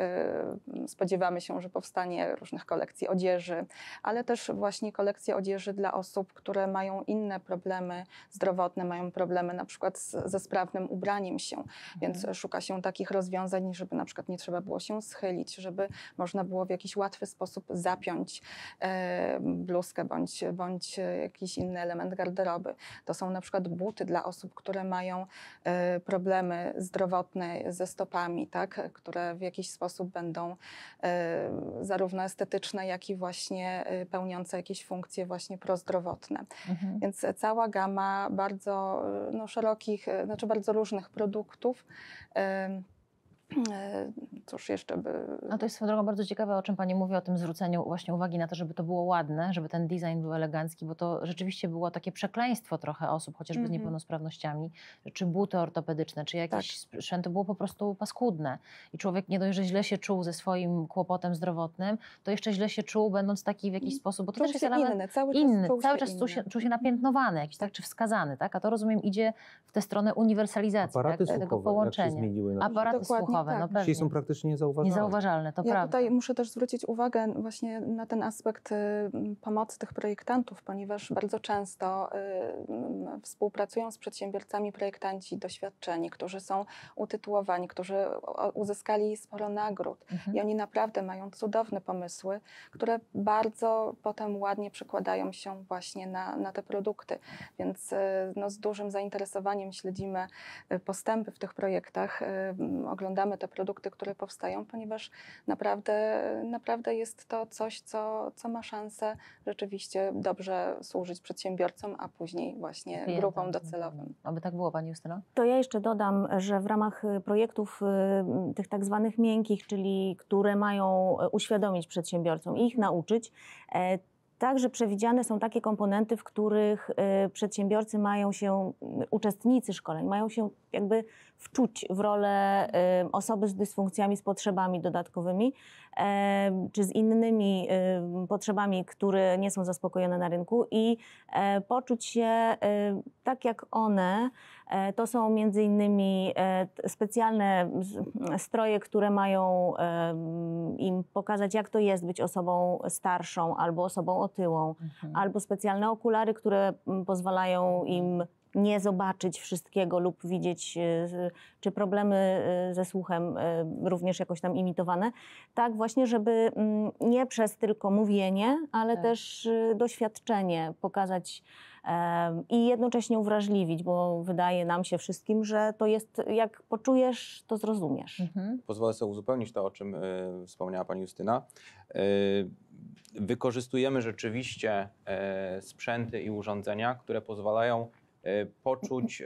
spodziewamy się, że powstanie różnych kolekcji odzieży, ale też właśnie kolekcje odzieży dla osób, które mają inne problemy zdrowotne, mają problemy problemy na przykład z, ze sprawnym ubraniem się, mhm. więc szuka się takich rozwiązań, żeby na przykład nie trzeba było się schylić, żeby można było w jakiś łatwy sposób zapiąć e, bluzkę bądź, bądź jakiś inny element garderoby. To są na przykład buty dla osób, które mają e, problemy zdrowotne ze stopami, tak? które w jakiś sposób będą e, zarówno estetyczne, jak i właśnie e, pełniące jakieś funkcje właśnie prozdrowotne. Mhm. Więc cała gama bardzo no, szerokich, e, znaczy bardzo różnych produktów. E, cóż jeszcze by. No to jest swoją drogą bardzo ciekawe, o czym Pani mówi, o tym zwróceniu właśnie uwagi na to, żeby to było ładne, żeby ten design był elegancki, bo to rzeczywiście było takie przekleństwo trochę osób, chociażby mm -hmm. z mhm. niepełnosprawnościami, czy buty ortopedyczne, czy jakieś tak. sprzęty było po prostu paskudne. I człowiek nie dość, że źle się czuł ze swoim kłopotem zdrowotnym, to jeszcze źle się czuł, będąc taki w jakiś I sposób, bo to też jest element inny, cały czas, inny, czuł, cały czas czuł, się, czuł się napiętnowany jakiś, tak, czy wskazany, tak? A to rozumiem idzie w tę stronę uniwersalizacji, tak? Aparaty tak, tego połączenia. Aparaty słuchowe domowe. No tak. No pewnie. są praktycznie niezauważalne. Niezauważalne, to ja prawda. tutaj muszę też zwrócić uwagę właśnie na ten aspekt y, pomocy tych projektantów, ponieważ bardzo często y, współpracują z przedsiębiorcami projektanci doświadczeni, którzy są utytułowani, którzy uzyskali sporo nagród mhm. i oni naprawdę mają cudowne pomysły, które bardzo potem ładnie przekładają się właśnie na, na te produkty. Więc y, no, z dużym zainteresowaniem śledzimy postępy w tych projektach, oglądamy te produkty, które powstają, ponieważ naprawdę, naprawdę jest to coś, co, co ma szansę rzeczywiście dobrze służyć przedsiębiorcom, a później właśnie grupom docelowym. Aby tak było, Pani Justyna? To ja jeszcze dodam, że w ramach y, projektów y, tych tak zwanych miękkich, czyli które mają y, uświadomić przedsiębiorcom i ich nauczyć, e, Także przewidziane są takie komponenty, w których y, przedsiębiorcy mają się, y, uczestnicy szkoleń, mają się jakby wczuć w rolę y, osoby z dysfunkcjami, z potrzebami dodatkowymi, e, czy z innymi potrzebami, które nie są zaspokojone na rynku i e, poczuć się tak jak one, E, to są między innymi e, specjalne stroje, które mają e, im pokazać, jak to jest być osobą starszą albo osobą otyłą, mhm. albo specjalne okulary, które pozwalają im nie zobaczyć wszystkiego lub widzieć, czy problemy ze słuchem również jakoś tam imitowane. Tak, właśnie, żeby nie przez tylko mówienie, ale tak. też doświadczenie pokazać i jednocześnie uwrażliwić, bo wydaje nam się wszystkim, że to jest, jak poczujesz, to zrozumiesz. Mhm. Pozwolę sobie uzupełnić to, o czym e, wspomniała pani Justyna. E, wykorzystujemy rzeczywiście e, sprzęty i urządzenia, które pozwalają poczuć,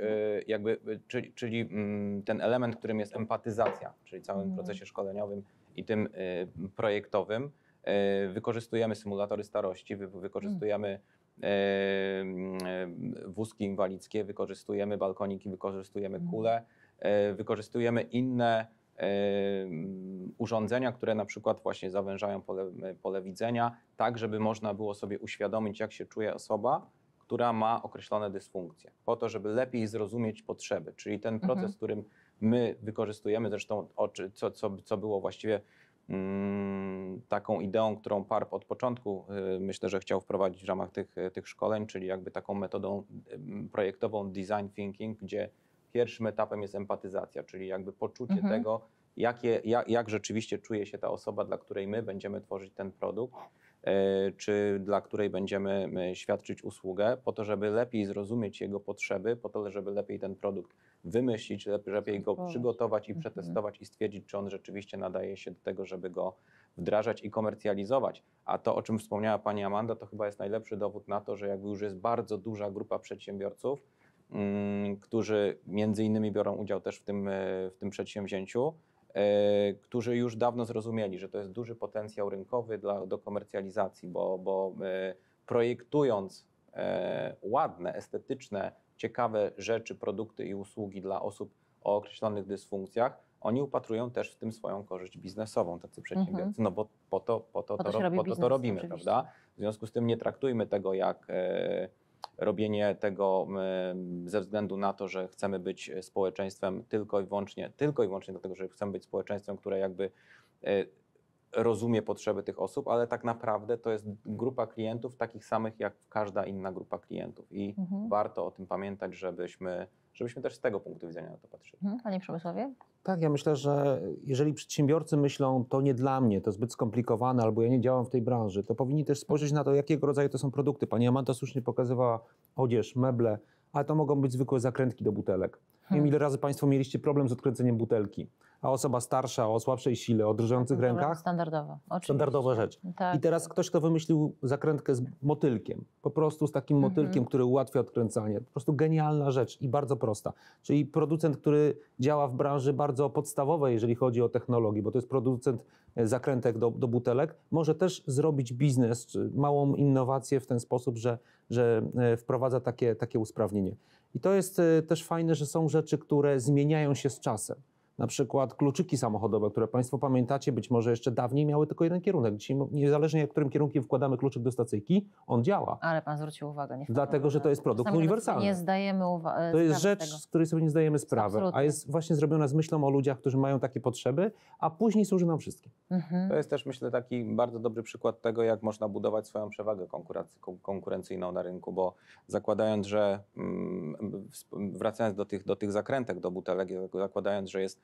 jakby, czyli, czyli mm, ten element, którym jest empatyzacja, czyli całym mhm. procesie szkoleniowym i tym projektowym. Wykorzystujemy symulatory starości, wykorzystujemy wózki inwalidzkie, wykorzystujemy balkoniki, wykorzystujemy mhm. kule, e, wykorzystujemy inne urządzenia, które na przykład właśnie zawężają pole, e, pole widzenia, tak żeby można było sobie uświadomić, jak się czuje osoba, która ma określone dysfunkcje, po to, żeby lepiej zrozumieć potrzeby, czyli ten proces, mhm. którym my wykorzystujemy, zresztą co, co, co było właściwie Mm, taką ideą, którą PARP od początku y, myślę, że chciał wprowadzić w ramach tych, y, tych szkoleń, czyli jakby taką metodą y, projektową design thinking, gdzie pierwszym etapem jest empatyzacja, czyli jakby poczucie mhm. tego, jakie, jak, jak rzeczywiście czuje się ta osoba, dla której my będziemy tworzyć ten produkt. E, czy dla której będziemy świadczyć usługę, po to, żeby lepiej zrozumieć jego potrzeby, po to, żeby lepiej ten produkt wymyślić, lepiej go przygotować i mhm. przetestować i stwierdzić, czy on rzeczywiście nadaje się do tego, żeby go wdrażać i komercjalizować. A to, o czym wspomniała pani Amanda, to chyba jest najlepszy dowód na to, że jakby już jest bardzo duża grupa przedsiębiorców, mm, którzy między innymi biorą udział też w tym, e, w tym przedsięwzięciu, E, którzy już dawno zrozumieli, że to jest duży potencjał rynkowy dla, do komercjalizacji, bo, bo e, projektując e, ładne, estetyczne, ciekawe rzeczy, produkty i usługi dla osób o określonych dysfunkcjach, oni upatrują też w tym swoją korzyść biznesową, tacy przedsiębiorcy, mhm. no bo po to, po to, po to, to, ro, po to, biznes, to robimy, oczywiście. prawda? W związku z tym nie traktujmy tego jak robienie tego ze względu na to, że chcemy być społeczeństwem tylko i wyłącznie, tylko i wyłącznie dlatego, że chcemy być społeczeństwem, które jakby e, rozumie potrzeby tych osób, ale tak naprawdę to jest grupa klientów takich samych jak każda inna grupa klientów i mhm. warto o tym pamiętać, żebyśmy żebyśmy też z tego punktu widzenia na to patrzyli. Mhm, panie Przemysławie? Tak, ja myślę, że jeżeli przedsiębiorcy myślą, to nie dla mnie, to zbyt skomplikowane, albo ja nie działam w tej branży, to powinni też spojrzeć na to, jakiego rodzaju to są produkty. Pani Amanda słusznie pokazywała odzież, meble, ale to mogą być zwykłe zakrętki do butelek. Hmm. Nie wiem, ile razy Państwo mieliście problem z odkręceniem butelki a osoba starsza o słabszej sile, o drżących Standardowo, rękach. Standardowa. Oczywiście. Standardowa rzecz. Tak. I teraz ktoś, kto wymyślił zakrętkę z motylkiem, po prostu z takim mhm. motylkiem, mhm. który ułatwia odkręcanie. Po prostu genialna rzecz i bardzo prosta. Czyli producent, który działa w branży bardzo podstawowej, jeżeli chodzi o technologię, bo to jest producent e, zakrętek do, do butelek, może też zrobić biznes, czy małą innowację w ten sposób, że, że e, wprowadza takie, takie usprawnienie. I to jest e, też fajne, że są rzeczy, które zmieniają się z czasem. Na przykład kluczyki samochodowe, które Państwo pamiętacie, być może jeszcze dawniej miały tylko jeden kierunek. Dzisiaj niezależnie jak którym kierunkiem wkładamy kluczyk do stacyjki, on działa. Ale Pan zwrócił uwagę. Nie Dlatego, że to jest produkt uniwersalny. Nie zdajemy uwagi. E, to jest rzecz, tego. z której sobie nie zdajemy sprawy, Absolutnie. a jest właśnie zrobiona z myślą o ludziach, którzy mają takie potrzeby, a później służy nam wszystkim. Mhm. To jest też myślę taki bardzo dobry przykład tego, jak można budować swoją przewagę konkurencyjną na rynku, bo zakładając, że mm, wracając do tych, do tych zakrętek, do butelek, zakładając, że jest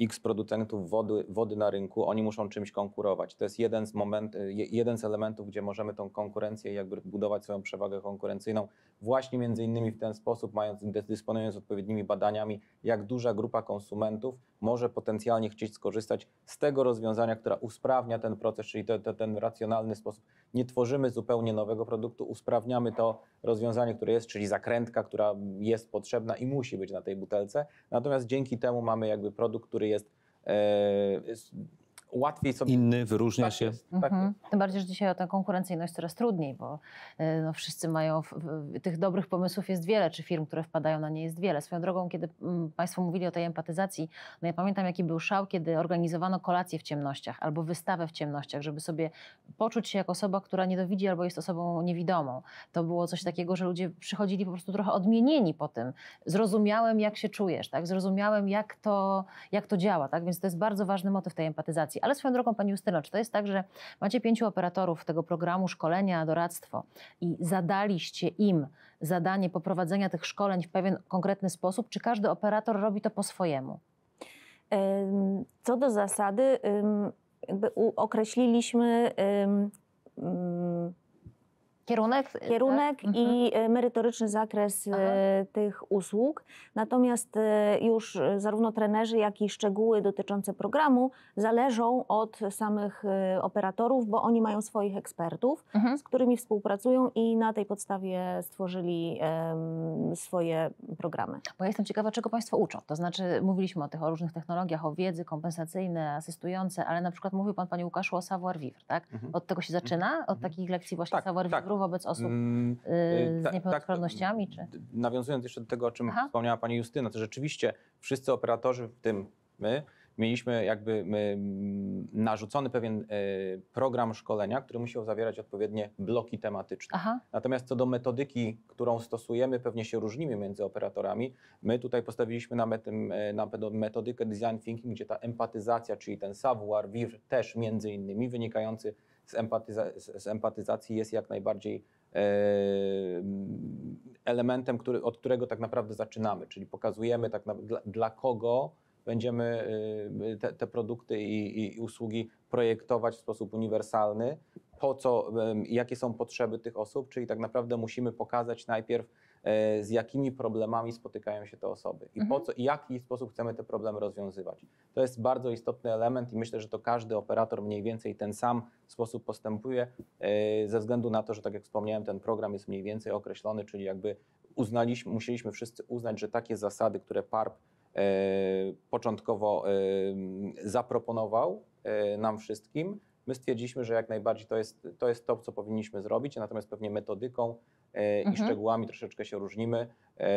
x producentów wody, wody na rynku, oni muszą czymś konkurować. To jest jeden z, moment, y, jeden z elementów, gdzie możemy tą konkurencję, jakby budować swoją przewagę konkurencyjną, właśnie między innymi w ten sposób, mając, dysponując odpowiednimi badaniami, jak duża grupa konsumentów może potencjalnie chcieć skorzystać z tego rozwiązania, które usprawnia ten proces, czyli te, te, ten racjonalny sposób. Nie tworzymy zupełnie nowego produktu, usprawniamy to rozwiązanie, które jest, czyli zakrętka, która jest potrzebna i musi być na tej butelce. Natomiast dzięki temu mamy jakby produkt, który który jest e, łatwiej sobie... Inny wyróżnia tak się. Tak mhm. Tym bardziej, że dzisiaj o tę konkurencyjność coraz trudniej, bo e, no, wszyscy mają... tych dobrych pomysłów jest wiele, czy firm, które wpadają na nie jest wiele. Swoją drogą, kiedy mm, Państwo mówili o tej empatyzacji, no ja pamiętam, jaki był szał, kiedy organizowano kolację w ciemnościach albo wystawę w ciemnościach, żeby sobie poczuć się jak osoba, która niedowidzi albo jest osobą niewidomą. To było coś takiego, że ludzie przychodzili po prostu trochę odmienieni po tym. Zrozumiałem, jak się czujesz, tak? Zrozumiałem, jak to, jak to działa, tak? Więc to jest bardzo ważny motyw tej empatyzacji. Ale swoją drogą, Pani Justyno, czy to jest tak, że macie pięciu operatorów tego programu szkolenia, doradztwo i zadaliście im zadanie poprowadzenia tych szkoleń w pewien konkretny sposób, czy każdy operator robi to po swojemu? Co do zasady, określiliśmy mm, Kierunek, y, kierunek tak? i mhm. y, merytoryczny zakres y, Aha. tych usług. Natomiast już zarówno trenerzy, jak i szczegóły dotyczące programu zależą od samych operatorów, bo oni mają swoich ekspertów, mhm. z którymi współpracują i na tej podstawie stworzyli swoje programy. Bo ja jestem ciekawa, czego Państwo uczą. To znaczy, mówiliśmy o tych o różnych technologiach, o wiedzy kompensacyjne, asystujące, ale na przykład mówił Pan, Panie Łukaszu, o savoir vivre, tak? Mhm. Od tego się mhm. zaczyna? Od mhm. takich lekcji właśnie tak, savoir tak. vivre? Tak prób wobec osób mm, y, y, z tak, niepełnosprawnościami? czy? Nawiązując jeszcze do tego, o czym Aha. wspomniała pani Justyna, to rzeczywiście wszyscy operatorzy, w tym my, mieliśmy jakby mm, narzucony pewien y, program szkolenia, który musiał zawierać odpowiednie bloki tematyczne. Aha. Natomiast co do metodyki, którą stosujemy, pewnie się różnimy między operatorami. My tutaj postawiliśmy na metodykę design thinking, gdzie ta empatyzacja, czyli ten savoir vivre też między innymi wynikający z, empatyza- z, empatyzacji jest jak najbardziej e, mm, elementem, który, od którego tak naprawdę zaczynamy, czyli pokazujemy tak na, dla, dla, kogo będziemy e, te, te produkty i, i, usługi projektować w sposób uniwersalny, po co, e, jakie są potrzeby tych osób, czyli tak naprawdę musimy pokazać najpierw, E, z jakimi problemami spotykają się te osoby i po mhm. co, i jaki sposób chcemy te problemy rozwiązywać. To jest bardzo istotny element i myślę, że to każdy operator mniej więcej ten sam sposób postępuje, e, ze względu na to, że tak jak wspomniałem, ten program jest mniej więcej określony, czyli jakby uznaliśmy, musieliśmy wszyscy uznać, że takie zasady, które PARP e, początkowo zaproponował nam wszystkim, My stwierdziliśmy, że jak najbardziej to jest to, jest to co powinniśmy zrobić, natomiast pewnie metodyką e, i mhm. szczegółami troszeczkę się różnimy, e,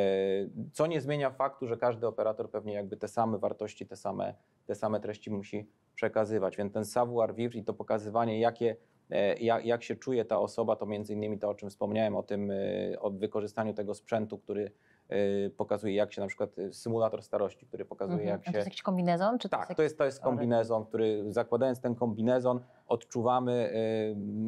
co nie zmienia faktu, że każdy operator pewnie jakby te same wartości, te same, te same treści musi przekazywać. Więc ten savoir vivre i to pokazywanie, jakie, e, jak, jak się czuje ta osoba, to między innymi to, o czym wspomniałem, o tym o wykorzystaniu tego sprzętu, który Y, pokazuje jak się na przykład y, symulator starości, który pokazuje mhm. jak się... A to jest jakiś kombinezon? Czy to tak, jest to, jest, to jest kombinezon, który zakładając ten kombinezon odczuwamy,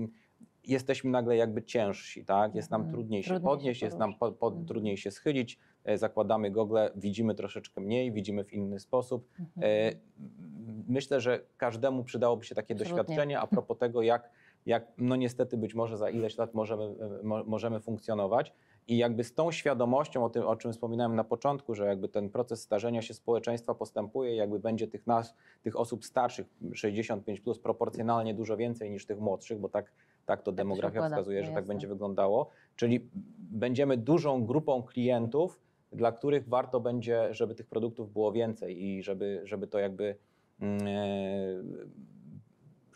y, jesteśmy nagle jakby ciężsi, tak? jest nam mhm. trudniej się trudniej podnieść, się jest nam po, po, mhm. trudniej się schylić, e, zakładamy gogle, widzimy troszeczkę mniej, widzimy w inny sposób. Mhm. E, myślę, że każdemu przydałoby się takie Absolutnie. doświadczenie a propos tego jak jak no niestety być może za ileś lat możemy, e, możemy funkcjonować. I jakby z tą świadomością o tym, o czym wspominałem na początku, że jakby ten proces starzenia się społeczeństwa postępuje, jakby będzie tych nas, tych osób starszych 65 plus proporcjonalnie dużo więcej niż tych młodszych, bo tak, tak to tak demografia układa, wskazuje, że tak będzie wyglądało. Czyli będziemy dużą grupą klientów, dla których warto będzie, żeby tych produktów było więcej i żeby, żeby to jakby. Yy,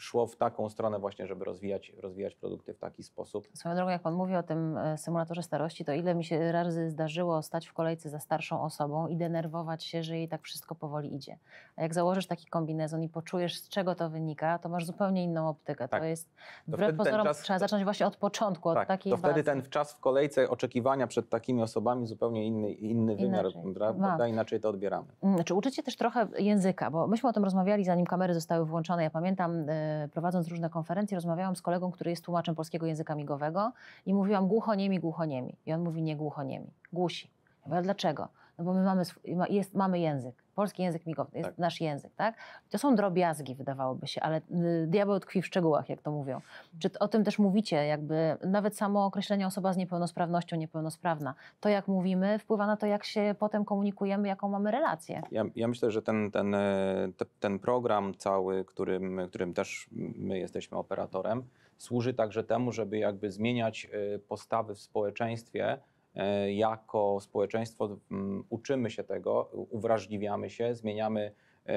szło w taką stronę właśnie, żeby rozwijać, rozwijać produkty w taki sposób. Swoją drogą, jak Pan mówi o tym e, symulatorze starości, to ile mi się razy zdarzyło stać w kolejce za starszą osobą i denerwować się, że jej tak wszystko powoli idzie. A jak założysz taki kombinezon i poczujesz, z czego to wynika, to masz zupełnie inną optykę. Tak. To jest to wbrew pozorom czas, trzeba to, zacząć właśnie od początku, tak, od takiej To wtedy bazy. ten czas w kolejce oczekiwania przed takimi osobami zupełnie inny, inny wymiar, inaczej. prawda? Inaczej to odbieramy. Mm, czy znaczy, uczycie też trochę języka, bo myśmy o tym rozmawiali, zanim kamery zostały włączone. Ja pamiętam e, prowadząc różne konferencje, rozmawiałam z kolegą, który jest tłumaczem polskiego języka migowego i mówiłam głucho niemi. I on mówi nie niemi, głusi. Ja mówię, dlaczego? No bo my mamy, jest, mamy język polski język migowy, jest tak. nasz język, tak? To są drobiazgi, wydawałoby się, ale y, diabeł tkwi w szczegółach, jak to mówią. Czy o tym też mówicie, jakby nawet samo określenie osoba z niepełnosprawnością, niepełnosprawna, to jak mówimy, wpływa na to, jak się potem komunikujemy, jaką mamy relację. Ja, ja myślę, że ten, ten, e, ten program cały, którym, którym też my jesteśmy operatorem, służy także temu, żeby jakby zmieniać e, postawy w społeczeństwie, E, jako społeczeństwo uczymy się tego, uwrażliwiamy się, zmieniamy, e,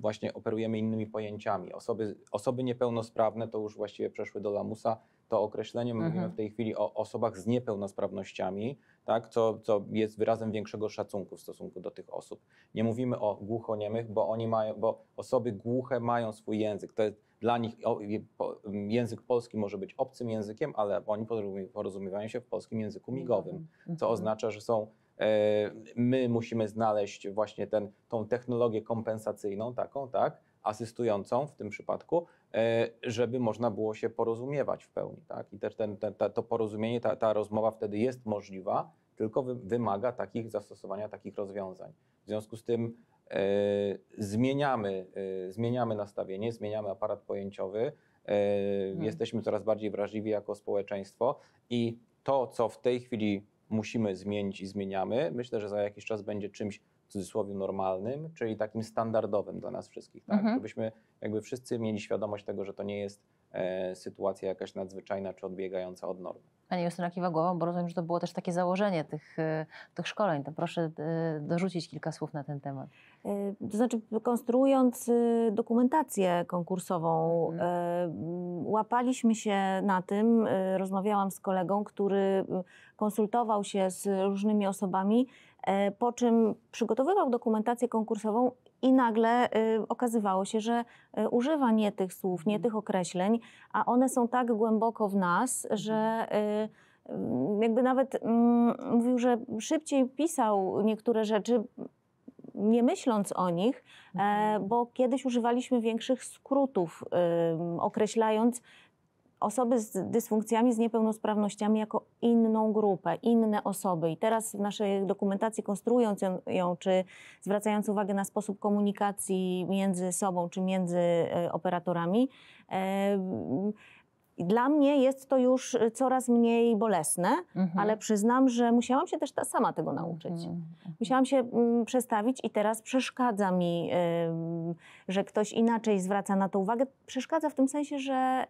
właśnie operujemy innymi pojęciami. Osoby, osoby niepełnosprawne to już właściwie przeszły do lamusa. To określenie mhm. mówimy w tej chwili o osobach z niepełnosprawnościami, tak, co, co jest wyrazem większego szacunku w stosunku do tych osób. Nie mówimy o głuchoniemych, bo oni mają, bo osoby głuche mają swój język. To jest, dla nich język polski może być obcym językiem, ale oni porozumiewają się w polskim języku migowym, mhm. co mhm. oznacza, że są e, my musimy znaleźć właśnie ten, tą technologię kompensacyjną taką, tak, asystującą w tym przypadku, e, żeby można było się porozumiewać w pełni, tak, i też ten, ten, ta, to porozumienie, ta, ta rozmowa wtedy jest możliwa, tylko wymaga takich zastosowania, takich rozwiązań. W związku z tym E, zmieniamy, e, zmieniamy nastawienie, zmieniamy aparat pojęciowy, e, hmm. jesteśmy coraz bardziej wrażliwi jako społeczeństwo i to, co w tej chwili musimy zmienić i zmieniamy, myślę, że za jakiś czas będzie czymś w cudzysłowie normalnym, czyli takim standardowym dla nas wszystkich, tak? Mhm. Żebyśmy jakby wszyscy mieli świadomość tego, że to nie jest sytuacja jakaś nadzwyczajna czy odbiegająca od normy. Pani Justyna kiwa głową, bo rozumiem, że to było też takie założenie tych, e, tych szkoleń. To proszę e, dorzucić kilka słów na ten temat. E, to znaczy, konstruując dokumentację konkursową, mhm. łapaliśmy się na tym. Rozmawiałam z kolegą, który konsultował się z różnymi osobami, po czym przygotowywał dokumentację konkursową i nagle y, okazywało się, że y, używa nie tych słów, nie mhm. tych określeń, a one są tak głęboko w nas, że mhm. y, jakby nawet y, mówił, że szybciej pisał niektóre rzeczy, nie myśląc o nich, e, mhm. bo kiedyś używaliśmy większych skrótów, określając osoby z dysfunkcjami, z niepełnosprawnościami jako inną grupę, inne osoby. I teraz w naszej dokumentacji, konstruując ją, czy zwracając uwagę na sposób komunikacji między sobą, czy między e, operatorami, e, dla mnie jest to już y, coraz mniej bolesne, mhm. ale przyznam, że musiałam się też ta, sama tego nauczyć. Mhm. mhm. Musiałam się mm, przestawić i teraz przeszkadza mi, y, że ktoś inaczej zwraca na to uwagę. Przeszkadza w tym sensie, że.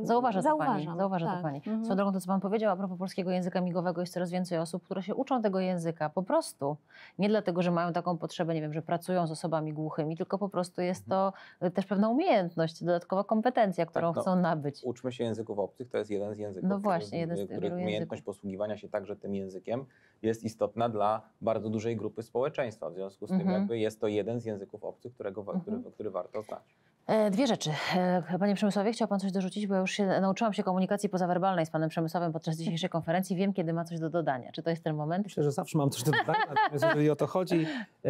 Y, zauważa zauważam. to pani. Zauważa tak. to pani. Mhm. drogą, to co pan powiedział a propos polskiego języka migowego, jest coraz więcej osób, które się uczą tego języka po prostu. Nie dlatego, że mają taką potrzebę, nie wiem, że pracują z osobami głuchymi, tylko po prostu jest mhm. to y, też pewna umiejętność, dodatkowa kompetencja, którą tak, no, chcą nabyć. Uczmy się języków obcych to jest jeden z języków, no właśnie, jeden z których umiejętność języków. posługiwania się także tym językiem jest istotna dla bardzo dużej grupy społeczeństwa. W związku z tym mhm. jakby jest to jeden z języków obcych, którego, mhm. który, który warto znać. E, dwie rzeczy. E, panie Przemysławie, chciał Pan coś dorzucić, bo ja już się, nauczyłam się komunikacji pozawerbalnej z Panem Przemysławem podczas dzisiejszej (laughs) konferencji. Wiem, kiedy ma coś do dodania. Czy to jest ten moment? Myślę, że zawsze mam coś do dodania, (laughs) natomiast jeżeli o to chodzi. E,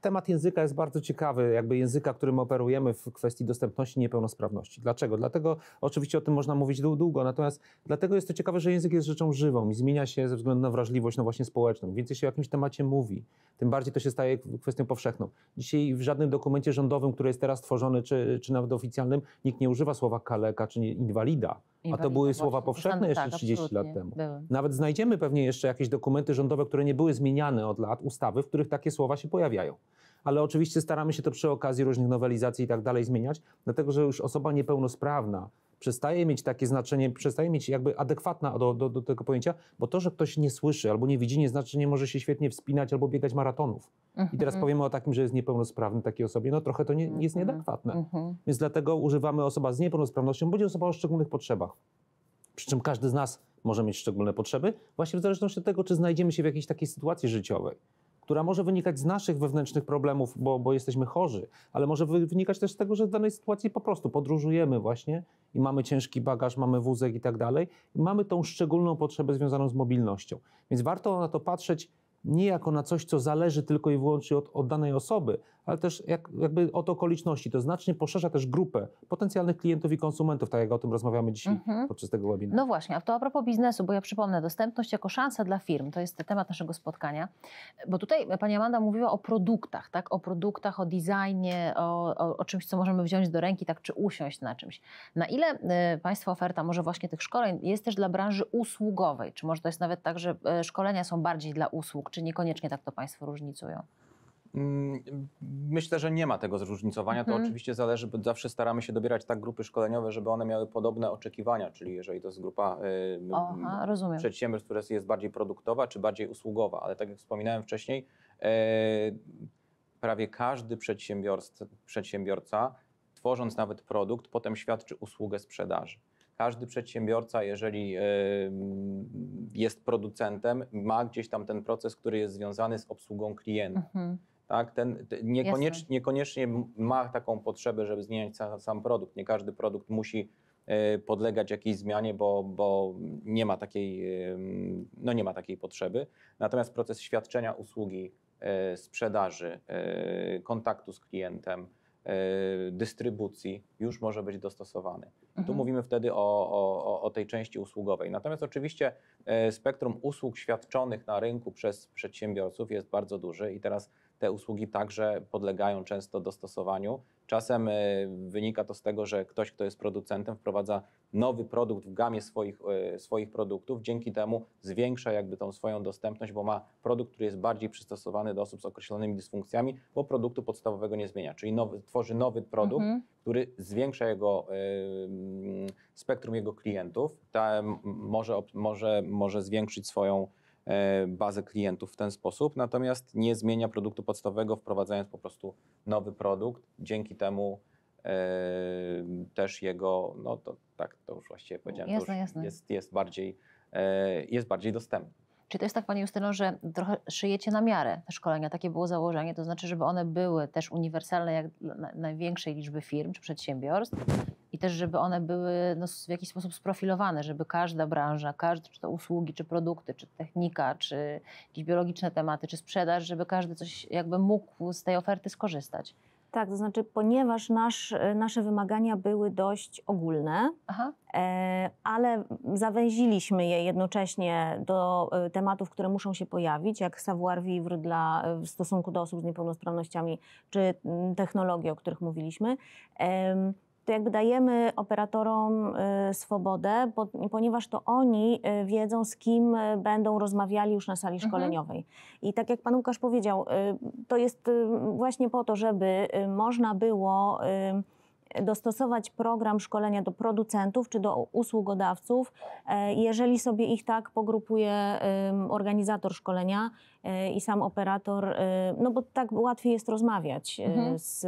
temat języka jest bardzo ciekawy, jakby języka, którym operujemy w kwestii dostępności niepełnosprawności. Dlaczego? Dlatego, oczywiście o tym można mówić długo, natomiast dlatego jest to ciekawe, że język jest rzeczą żywą i zmienia się ze względu na wrażliwość, no właśnie społeczną. Więcej się o jakimś temacie mówi, tym bardziej to się staje kwestią powszechną. Dzisiaj w żadnym dokumencie rządowym, który jest teraz tworzony, czy Y, czy nawet oficjalnym nikt nie używa słowa kaleka czy inwalida. Inwalida, A to były słowa powszechne jeszcze tak, 30 lat temu. Były. Nawet znajdziemy pewnie jeszcze jakieś dokumenty rządowe, które nie były zmieniane od lat, ustawy, w których takie słowa się pojawiają. Ale oczywiście staramy się to przy okazji różnych nowelizacji i tak dalej zmieniać, dlatego że już osoba niepełnosprawna przestaje mieć takie znaczenie, przestaje mieć jakby adekwatna do, do, do, tego pojęcia, bo to, że ktoś nie słyszy albo nie widzi, nie znaczy, że nie może się świetnie wspinać albo biegać maratonów. I teraz mhm. powiemy o takim, że jest niepełnosprawny takiej osobie, no trochę to nie, nie jest mhm. nieadekwatne. Mhm. Więc dlatego używamy osoba z niepełnosprawnością, będzie osoba o szczególnych potrzebach. Przy czym każdy z nas może mieć szczególne potrzeby, właśnie w zależności od tego, czy znajdziemy się w jakiejś takiej sytuacji życiowej która może wynikać z naszych wewnętrznych problemów, bo, bo jesteśmy chorzy, ale może wynikać też z tego, że w danej sytuacji po prostu podróżujemy właśnie i mamy ciężki bagaż, mamy wózek i tak dalej. Mamy tą szczególną potrzebę związaną z mobilnością. Więc warto na to patrzeć nie jako na coś, co zależy tylko i wyłącznie od, od danej osoby, ale też jak, jakby od okoliczności. To znacznie poszerza też grupę potencjalnych klientów i konsumentów, tak jak o tym rozmawiamy dzisiaj mhm. podczas tego webinaru. No właśnie, a to a propos biznesu, bo ja przypomnę, dostępność jako szansa dla firm, to jest temat naszego spotkania, bo tutaj pani Amanda mówiła o produktach, tak? o produktach, o designie, o, o, o czymś, co możemy wziąć do ręki, tak, czy usiąść na czymś. Na ile y, Państwa oferta może właśnie tych szkoleń jest też dla branży usługowej? Czy może to jest nawet tak, że y, szkolenia są bardziej dla usług, czy niekoniecznie tak to Państwo różnicują? Mm, myślę, że nie ma tego zróżnicowania. To hmm. oczywiście zależy, bo zawsze staramy się dobierać tak grupy szkoleniowe, żeby one miały podobne oczekiwania, czyli jeżeli to jest grupa y, Aha, przedsiębiorstw, która jest bardziej produktowa czy bardziej usługowa, ale tak jak wspominałem wcześniej, e, prawie każdy przedsiębiorca, tworząc nawet produkt, potem świadczy usługę sprzedaży każdy przedsiębiorca, jeżeli e, jest producentem, ma gdzieś tam ten proces, który jest związany z obsługą klienta. Mhm. Tak, ten, niekoniecz, niekoniecznie ma taką potrzebę, żeby zmieniać sam, sam produkt. Nie każdy produkt musi e, podlegać jakiejś zmianie, bo, bo nie, ma takiej, e, no nie ma takiej potrzeby. Natomiast proces świadczenia usługi, sprzedaży, kontaktu z klientem, dystrybucji już może być dostosowany. Mhm. Tu mówimy wtedy o, o, o tej części usługowej. Natomiast oczywiście e, spektrum usług świadczonych na rynku przez przedsiębiorców jest bardzo duży i teraz te usługi także podlegają często dostosowaniu. Czasem e, wynika to z tego, że ktoś, kto jest producentem, wprowadza nowy produkt w gamie swoich, e, swoich produktów, dzięki temu zwiększa jakby tą swoją dostępność, bo ma produkt, który jest bardziej przystosowany do osób z określonymi dysfunkcjami, bo produktu podstawowego nie zmienia, czyli nowy, tworzy nowy produkt, mhm. który zwiększa jego spektrum jego klientów, Ta, może, może, może zwiększyć swoją E, bazę klientów w ten sposób, natomiast nie zmienia produktu podstawowego, wprowadzając po prostu nowy produkt. Dzięki temu e, też jego, no to tak, to już właściwie powiedziałem, jasne, już jasne. Jest, jest bardziej e, jest bardziej dostępny. Czy to jest tak, Pani Justyno, że trochę szyjecie na miarę te szkolenia? Takie było założenie, to znaczy, żeby one były też uniwersalne jak dla największej liczby firm czy przedsiębiorstw i też, żeby one były no, w jakiś sposób sprofilowane, żeby każda branża, każdy, czy to usługi, czy produkty, czy technika, czy jakieś biologiczne tematy, czy sprzedaż, żeby każdy coś jakby mógł z tej oferty skorzystać. Tak, to znaczy, ponieważ nasz, e, nasze wymagania były dość ogólne, e, ale zawęziliśmy je jednocześnie do e, tematów, które muszą się pojawić, jak savoir vivre dla, e, w stosunku do osób z niepełnosprawnościami, czy mm, technologie, o których mówiliśmy. E, to jakby dajemy operatorom y, swobodę, ponieważ to oni y, wiedzą, z kim y, będą rozmawiali już na sali mhm. szkoleniowej. I tak jak pan Łukasz powiedział, to jest właśnie po to, żeby można było dostosować program szkolenia do producentów czy do usługodawców, e, jeżeli sobie ich tak pogrupuje organizator szkolenia E, i sam operator, e, no bo tak łatwiej jest rozmawiać e, mhm. z,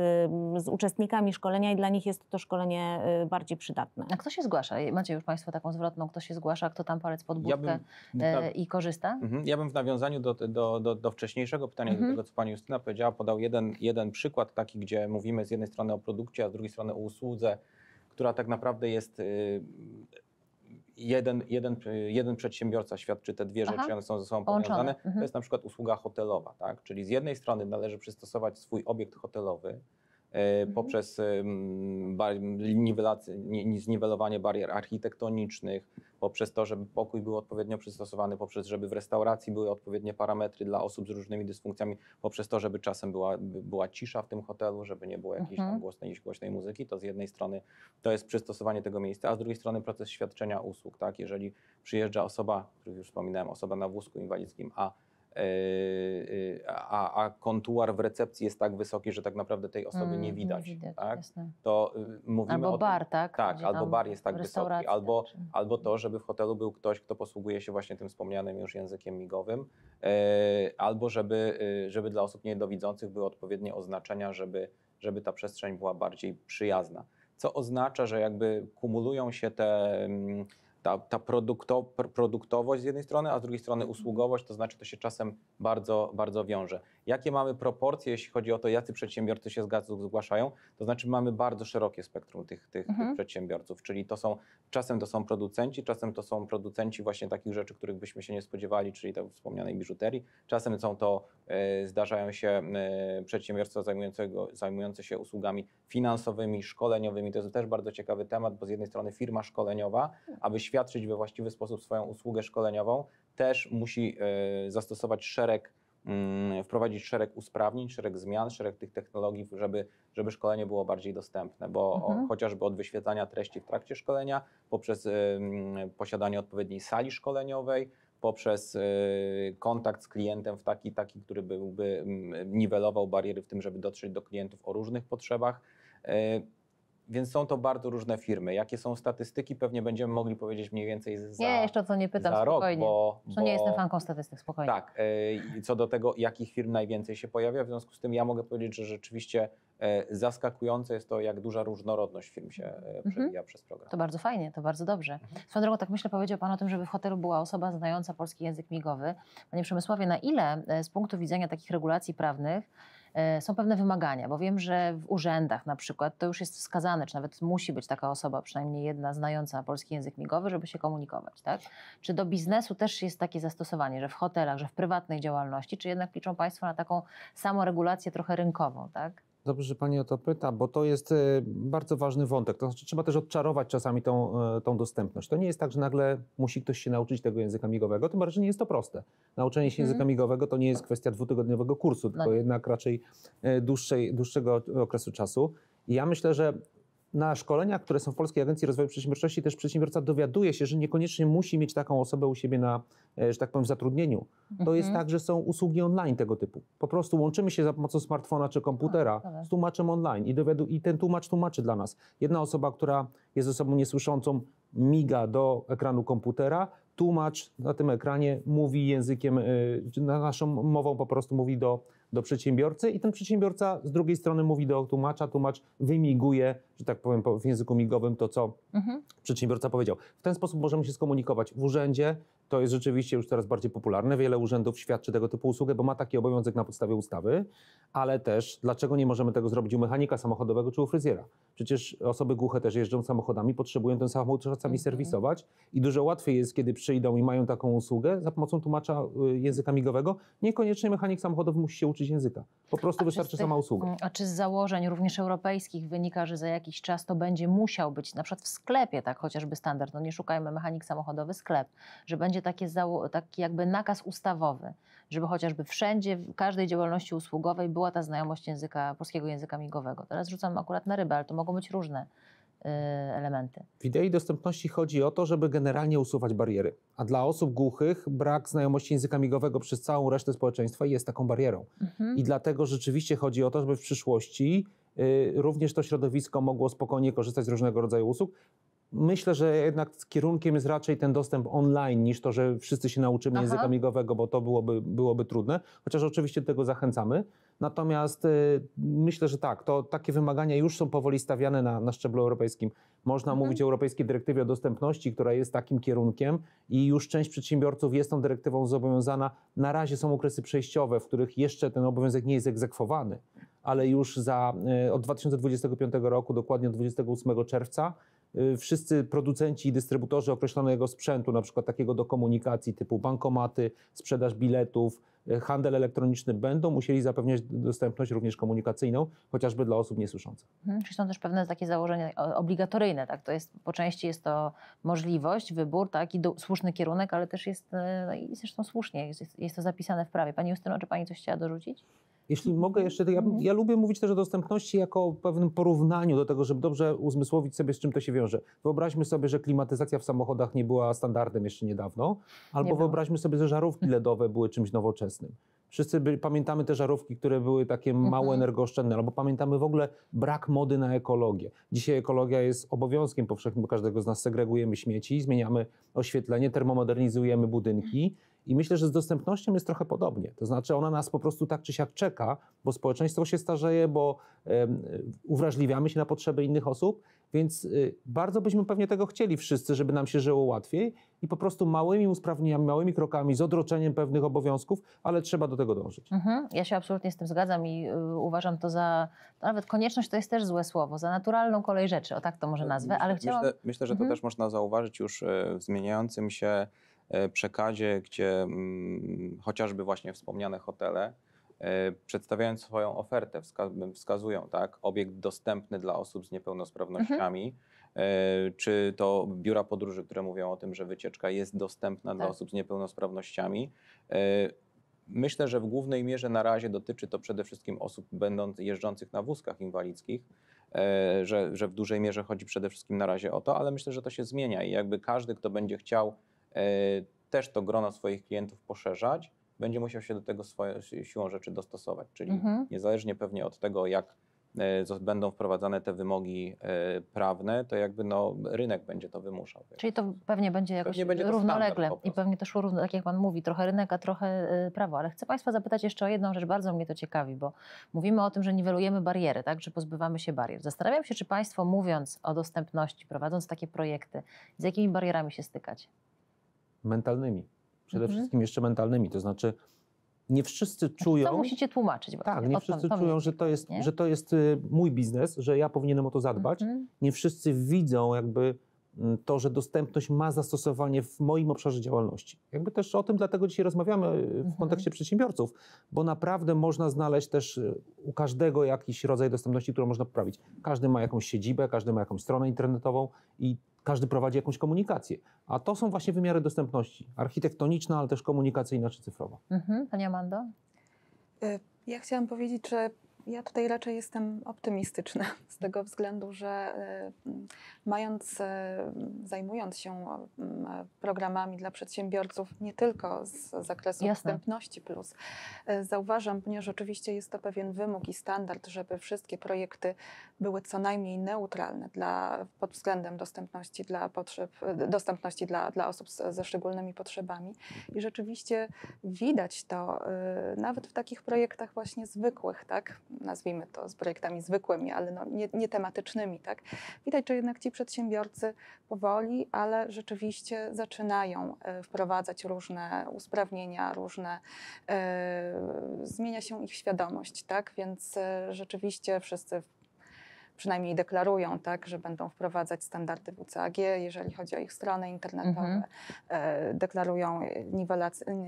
z, uczestnikami szkolenia i dla nich jest to szkolenie bardziej przydatne. A kto się zgłasza? Macie już Państwo taką zwrotną, kto się zgłasza, kto tam palec pod budkę ja bym, i korzysta? Mhm. Ja bym w nawiązaniu do, do, do, do wcześniejszego pytania, mhm. do tego co Pani Justyna powiedziała, podał jeden, jeden przykład taki, gdzie mówimy z jednej strony o produkcie, a z drugiej strony o usłudze, która tak naprawdę jest y, jeden, jeden, jeden przedsiębiorca świadczy te dwie Aha. rzeczy, one są ze sobą połączone. powiązane. To mhm. jest na przykład usługa hotelowa, tak? czyli z jednej strony należy przystosować swój obiekt hotelowy E, mhm. poprzez e, zniwelowanie barier architektonicznych, poprzez to, żeby pokój był odpowiednio przystosowany, poprzez żeby w restauracji były odpowiednie parametry dla osób z różnymi dysfunkcjami, poprzez to, żeby czasem była, była cisza w tym hotelu, żeby nie było jakiejś tam mhm. głośnej, głośnej muzyki. To z jednej strony to jest przystosowanie tego miejsca, a z drugiej strony proces świadczenia usług. Tak? Jeżeli przyjeżdża osoba, o już wspominałem, osoba na wózku inwalidzkim, a E, e, a, a kontuar w recepcji jest tak wysoki, że tak naprawdę tej osoby mm, nie widać. Nie widać tak? To y, mówimy albo o bar, tak? Tak, albo bar jest tak wysoki, albo, czy... albo to, żeby w hotelu był ktoś, kto posługuje się właśnie tym wspomnianym już językiem migowym, e, albo żeby, y, żeby dla osób niedowidzących były odpowiednie oznaczenia, żeby, żeby ta przestrzeń była bardziej przyjazna. Co oznacza, że jakby kumulują się te mm, ta, ta produkto, produktowość z jednej strony, a z drugiej strony usługowość, to znaczy to się czasem bardzo, bardzo wiąże. Jakie mamy proporcje, jeśli chodzi o to, jacy przedsiębiorcy się zgłaszają? To znaczy mamy bardzo szerokie spektrum tych, tych, mhm. tych przedsiębiorców, czyli to są, czasem to są producenci, czasem to są producenci właśnie takich rzeczy, których byśmy się nie spodziewali, czyli tej wspomnianej biżuterii, czasem są to, e, zdarzają się e, przedsiębiorstwa zajmujące się usługami finansowymi, szkoleniowymi, to jest też bardzo ciekawy temat, bo z jednej strony firma szkoleniowa, aby świat świadczyć we właściwy sposób swoją usługę szkoleniową, też musi e, zastosować szereg, mm, wprowadzić szereg usprawnień, szereg zmian, szereg tych technologii, żeby, żeby szkolenie było bardziej dostępne, bo mhm. chociażby od wyświetlania treści w trakcie szkolenia, poprzez e, mm, posiadanie odpowiedniej sali szkoleniowej, poprzez e, kontakt z klientem w taki, taki, który byłby mm, niwelował bariery w tym, żeby dotrzeć do klientów o różnych potrzebach. Więc są to bardzo różne firmy. Jakie są statystyki, pewnie będziemy mogli powiedzieć mniej więcej za Nie, jeszcze o to nie pytam, spokojnie. Rok, bo, bo, nie jestem fanką statystyk, spokojnie. Tak, y, co do tego, jakich firm najwięcej się pojawia, w związku z tym ja mogę powiedzieć, że rzeczywiście y, zaskakujące jest to, jak duża różnorodność firm się y, przewija przez program. To bardzo fajnie, to bardzo dobrze. Mhm. Swoją drogą, tak myślę, powiedział Pan o tym, żeby w hotelu była osoba znająca polski język migowy. Panie Przemysławie, na ile z punktu widzenia takich regulacji prawnych E, są pewne wymagania, bo wiem, że w urzędach na przykład to już jest wskazane, czy nawet musi być taka osoba, przynajmniej jedna znająca polski język migowy, żeby się komunikować, tak? Czy do biznesu też jest takie zastosowanie, że w hotelach, że w prywatnej działalności, czy jednak liczą Państwo na taką samoregulację trochę rynkową, tak? Dobrze, że Pani o to pyta, bo to jest e, bardzo ważny wątek. To znaczy, trzeba też odczarować czasami tą, e, tą dostępność. To nie jest tak, że nagle musi ktoś się nauczyć tego języka migowego, tym bardziej nie jest to proste. Nauczenie się mhm. języka migowego to nie jest kwestia dwutygodniowego kursu, tylko tak. jednak raczej e, dłuższej, dłuższego okresu czasu. I ja myślę, że na szkoleniach, które są w Polskiej Agencji Rozwoju Przedsiębiorczości, też przedsiębiorca dowiaduje się, że niekoniecznie musi mieć taką osobę u siebie na, e, że tak powiem, zatrudnieniu. Mhm. To jest mhm. tak, że są usługi online tego typu. Po prostu łączymy się za pomocą smartfona czy komputera A, z tłumaczem online i, dowiadu- i ten tłumacz tłumaczy dla nas. Jedna osoba, która jest osobą niesłyszącą, miga do ekranu komputera, tłumacz na tym ekranie mówi językiem, e, naszą mową po prostu mówi do do przedsiębiorcy i ten przedsiębiorca z drugiej strony mówi do tłumacza, tłumacz wymiguje, że tak powiem w języku migowym, to co mhm. przedsiębiorca powiedział. W ten sposób możemy się skomunikować w urzędzie, to jest rzeczywiście już teraz bardziej popularne. Wiele urzędów świadczy tego typu usługę, bo ma taki obowiązek na podstawie ustawy, ale też dlaczego nie możemy tego zrobić u mechanika samochodowego czy u fryzjera? Przecież osoby głuche też jeżdżą samochodami, potrzebują ten samochód czasami mhm. serwisować i dużo łatwiej jest, kiedy przyjdą i mają taką usługę za pomocą tłumacza y, języka migowego. Niekoniecznie mechanik samochodowy musi się uczyć nauczyć języka. Po prostu a wystarczy tych, sama usługa. Mm, a czy z założeń również europejskich wynika, że za jakiś czas to będzie musiał być, na przykład w sklepie, tak chociażby standard, no nie szukajmy mechanik samochodowy, sklep, że będzie takie taki jakby nakaz ustawowy, żeby chociażby wszędzie, w każdej działalności usługowej była ta znajomość języka, polskiego języka migowego. Teraz rzucam akurat na rybę, ale to mogą być różne Y, elementy. W idei dostępności chodzi o to, żeby generalnie usuwać bariery. A dla osób głuchych brak znajomości języka migowego przez całą resztę społeczeństwa jest taką barierą. Mhm. I dlatego rzeczywiście chodzi o to, żeby w przyszłości y, również to środowisko mogło spokojnie korzystać z różnego rodzaju usług, Myślę, że jednak kierunkiem jest raczej ten dostęp online niż to, że wszyscy się nauczymy Aha. języka migowego, bo to byłoby, byłoby trudne, chociaż oczywiście do tego zachęcamy. Natomiast y, myślę, że tak, to takie wymagania już są powoli stawiane na, na szczeblu europejskim. Można mhm. mówić o Europejskiej Dyrektywie o Dostępności, która jest takim kierunkiem i już część przedsiębiorców jest tą dyrektywą zobowiązana. Na razie są okresy przejściowe, w których jeszcze ten obowiązek nie jest egzekwowany, ale już za, y, od 2025 roku, dokładnie od 28 czerwca, Y, wszyscy producenci i dystrybutorzy określonego sprzętu, na przykład takiego do komunikacji typu bankomaty, sprzedaż biletów, y, handel elektroniczny będą musieli zapewniać dostępność również komunikacyjną, chociażby dla osób niesłyszących. Hmm, czyli są też pewne takie założenia obligatoryjne, tak? To jest, po części jest to możliwość, wybór, tak? I do, słuszny kierunek, ale też jest, y, no i zresztą słusznie, jest, jest to zapisane w prawie. Pani Justyno, czy Pani coś chciała dorzucić? Jeśli mhm. mogę jeszcze, ja, no. ja, lubię mówić też o dostępności jako o pewnym porównaniu do tego, żeby dobrze uzmysłowić sobie, z czym to się wiąże. Wyobraźmy sobie, że klimatyzacja w samochodach nie była standardem jeszcze niedawno, albo nie wyobraźmy sobie, że żarówki mhm. LEDowe były czymś nowoczesnym. Wszyscy by, pamiętamy te żarówki, które były takie mało mhm. energooszczędne, albo pamiętamy w ogóle brak mody na ekologię. Dzisiaj ekologia jest obowiązkiem powszechnym, bo każdego z nas segregujemy śmieci, zmieniamy oświetlenie, termomodernizujemy budynki. I myślę, że z dostępnością jest trochę podobnie. To znaczy, ona nas po prostu tak czy siak czeka, bo społeczeństwo się starzeje, bo uwrażliwiamy się na potrzeby innych osób, więc y, bardzo byśmy pewnie tego chcieli wszyscy, żeby nam się żyło łatwiej i po prostu małymi usprawnieniami, małymi krokami, z odroczeniem pewnych obowiązków, ale trzeba do tego dążyć. Mhm. Ja się absolutnie z tym zgadzam i y, uważam to za, nawet konieczność to jest też złe słowo, za naturalną kolej rzeczy, o tak to może nazwę, ale myślę, Myślę, że to mhm. też można zauważyć już y, w zmieniającym się E, przekazie, gdzie mm, chociażby właśnie wspomniane hotele, e, przedstawiając swoją ofertę, wskazują tak, obiekt dostępny dla osób z niepełnosprawnościami, mhm. E, czy to biura podróży, które mówią o tym, że wycieczka jest dostępna tak. dla osób z niepełnosprawnościami. Myślę, że w głównej mierze na razie dotyczy to przede wszystkim osób będąc, jeżdżących na wózkach inwalidzkich, że, że w dużej mierze chodzi przede wszystkim na razie o to, ale myślę, że to się zmienia i jakby każdy, kto będzie chciał E, też to grono swoich klientów poszerzać, będzie musiał się do tego swoją, siłą rzeczy dostosować. Czyli mhm. niezależnie pewnie od tego, jak e, będą wprowadzane te wymogi e, prawne, to jakby no, rynek będzie to wymuszał. Czyli to pewnie będzie jakoś pewnie będzie równolegle i pewnie też równo, tak jak Pan mówi, trochę rynek, a trochę prawo. Ale chcę Państwa zapytać jeszcze o jedną rzecz, bardzo mnie to ciekawi, bo mówimy o tym, że niwelujemy bariery, tak, że pozbywamy się barier. Zastanawiam się, czy Państwo mówiąc o dostępności, prowadząc takie projekty, z jakimi barierami się stykać? mentalnymi. Przede mhm. wszystkim jeszcze mentalnymi, to znaczy nie wszyscy znaczy, czują. To musicie tłumaczyć. Właśnie. Tak, nie Od wszyscy czują, że to, jest, że to jest y, mój biznes, że ja powinienem o to zadbać. Mhm. Nie wszyscy widzą jakby Mm, to, że dostępność ma zastosowanie w moim obszarze działalności. Jakby też o tym dlatego dzisiaj rozmawiamy y, w mhm. kontekście mhm. przedsiębiorców, bo naprawdę można znaleźć też y, u każdego jakiś rodzaj dostępności, którą można poprawić. Każdy ma jakąś siedzibę, każdy ma jakąś stronę internetową i każdy prowadzi jakąś komunikację. A to są właśnie wymiary dostępności, architektoniczna, ale też komunikacyjna czy cyfrowa. Mhm. Pani Amanda? E, ja chciałam powiedzieć, że ja tutaj raczej jestem optymistyczna z tego względu, że y, mając, y, zajmując się y, programami dla przedsiębiorców nie tylko z zakresu Jasne. dostępności plus, zauważam, ponieważ oczywiście jest to pewien wymóg i standard, żeby wszystkie projekty były co najmniej neutralne dla, pod względem dostępności dla potrzeb, dostępności dla, dla osób ze szczególnymi potrzebami i rzeczywiście widać to nawet w takich projektach właśnie zwykłych, tak? nazwijmy to, z projektami zwykłymi, ale no, nie, nie tematycznymi. Tak? Widać, że jednak ci przedsiębiorcy powoli, ale rzeczywiście zaczynają e, wprowadzać różne usprawnienia, różne, e, zmienia się ich świadomość, tak? więc e, rzeczywiście wszyscy przynajmniej deklarują, tak, że będą wprowadzać standardy WCAG, jeżeli chodzi o ich strony internetowe, mhm. e, deklarują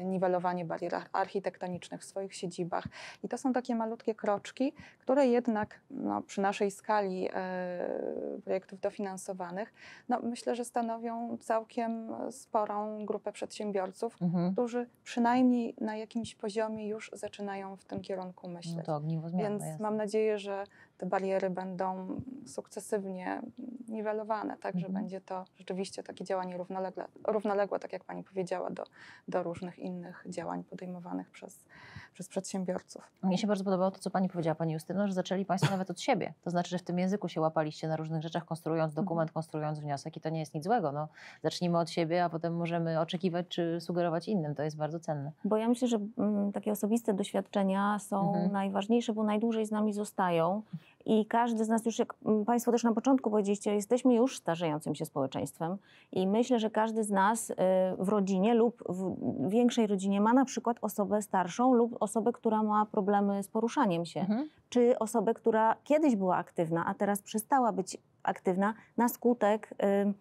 niwelowanie barier architektonicznych w swoich siedzibach. I to są takie malutkie kroczki, które jednak no, przy naszej skali e, projektów dofinansowanych, no, myślę, że stanowią całkiem sporą grupę przedsiębiorców, mhm. którzy przynajmniej na jakimś poziomie już zaczynają w tym kierunku no myśleć. No to ogniwo Więc jest. mam nadzieję, że te bariery będą sukcesywnie niwelowane, tak, że mhm. będzie to rzeczywiście takie działanie równolegle, równoległe, tak jak Pani powiedziała, do, do różnych innych działań podejmowanych przez, przez przedsiębiorców. Mnie się bardzo podobało to, co Pani powiedziała, Pani Justyno, że zaczęli Państwo nawet od siebie. To znaczy, że w tym języku się łapaliście na różnych rzeczach, konstruując dokument, mhm. konstruując wniosek i to nie jest nic złego. No, zacznijmy od siebie, a potem możemy oczekiwać czy sugerować innym. To jest bardzo cenne. Bo ja myślę, że m, mm, takie osobiste doświadczenia są mhm. najważniejsze, bo najdłużej z nami zostają. I każdy z nas już, jak Państwo też na początku powiedzieliście, jesteśmy już starzejącym się społeczeństwem i myślę, że każdy z nas y, w rodzinie lub w większej rodzinie ma na przykład osobę starszą lub osobę, która ma problemy z poruszaniem się, mhm. czy osobę, która kiedyś była aktywna, a teraz przestała być aktywna na skutek... Y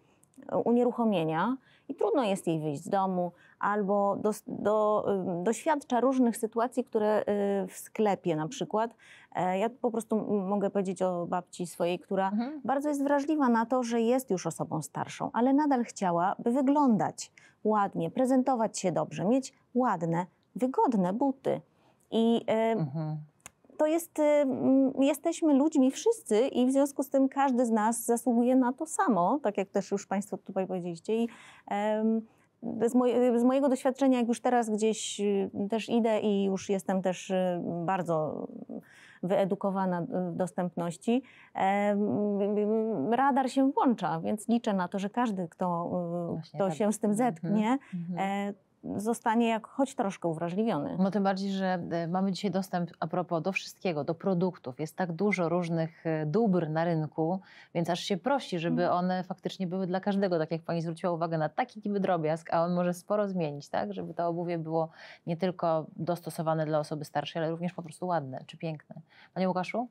unieruchomienia i trudno jest jej wyjść z domu, albo do, do, doświadcza różnych sytuacji, które y, w sklepie na przykład. E, ja po prostu mogę powiedzieć o babci swojej, która mhm. bardzo jest wrażliwa na to, że jest już osobą starszą, ale nadal chciała, by wyglądać ładnie, prezentować się dobrze, mieć ładne, wygodne buty. I y, mhm to jest, y, jesteśmy ludźmi wszyscy i w związku z tym każdy z nas zasługuje na to samo, tak jak też już Państwo tutaj powiedzieliście. I, um, z, moj, z, mojego doświadczenia, jak już teraz gdzieś y, też idę i już jestem też y, bardzo wyedukowana w dostępności, radar się włącza, więc liczę na to, że każdy, kto, kto tak. się z tym mhm. zetknie, mm -hmm zostanie jak choć troszkę uwrażliwiony. No tym bardziej, że e, mamy dzisiaj dostęp a propos do wszystkiego, do produktów. Jest tak dużo różnych e, dóbr na rynku, więc aż się prosi, żeby mhm. one faktycznie były dla każdego, tak jak Pani zwróciła uwagę na taki niby drobiazg, a on może sporo zmienić, tak? Żeby to obuwie było nie tylko dostosowane dla osoby starszej, ale również po prostu ładne czy piękne. Panie Łukaszu?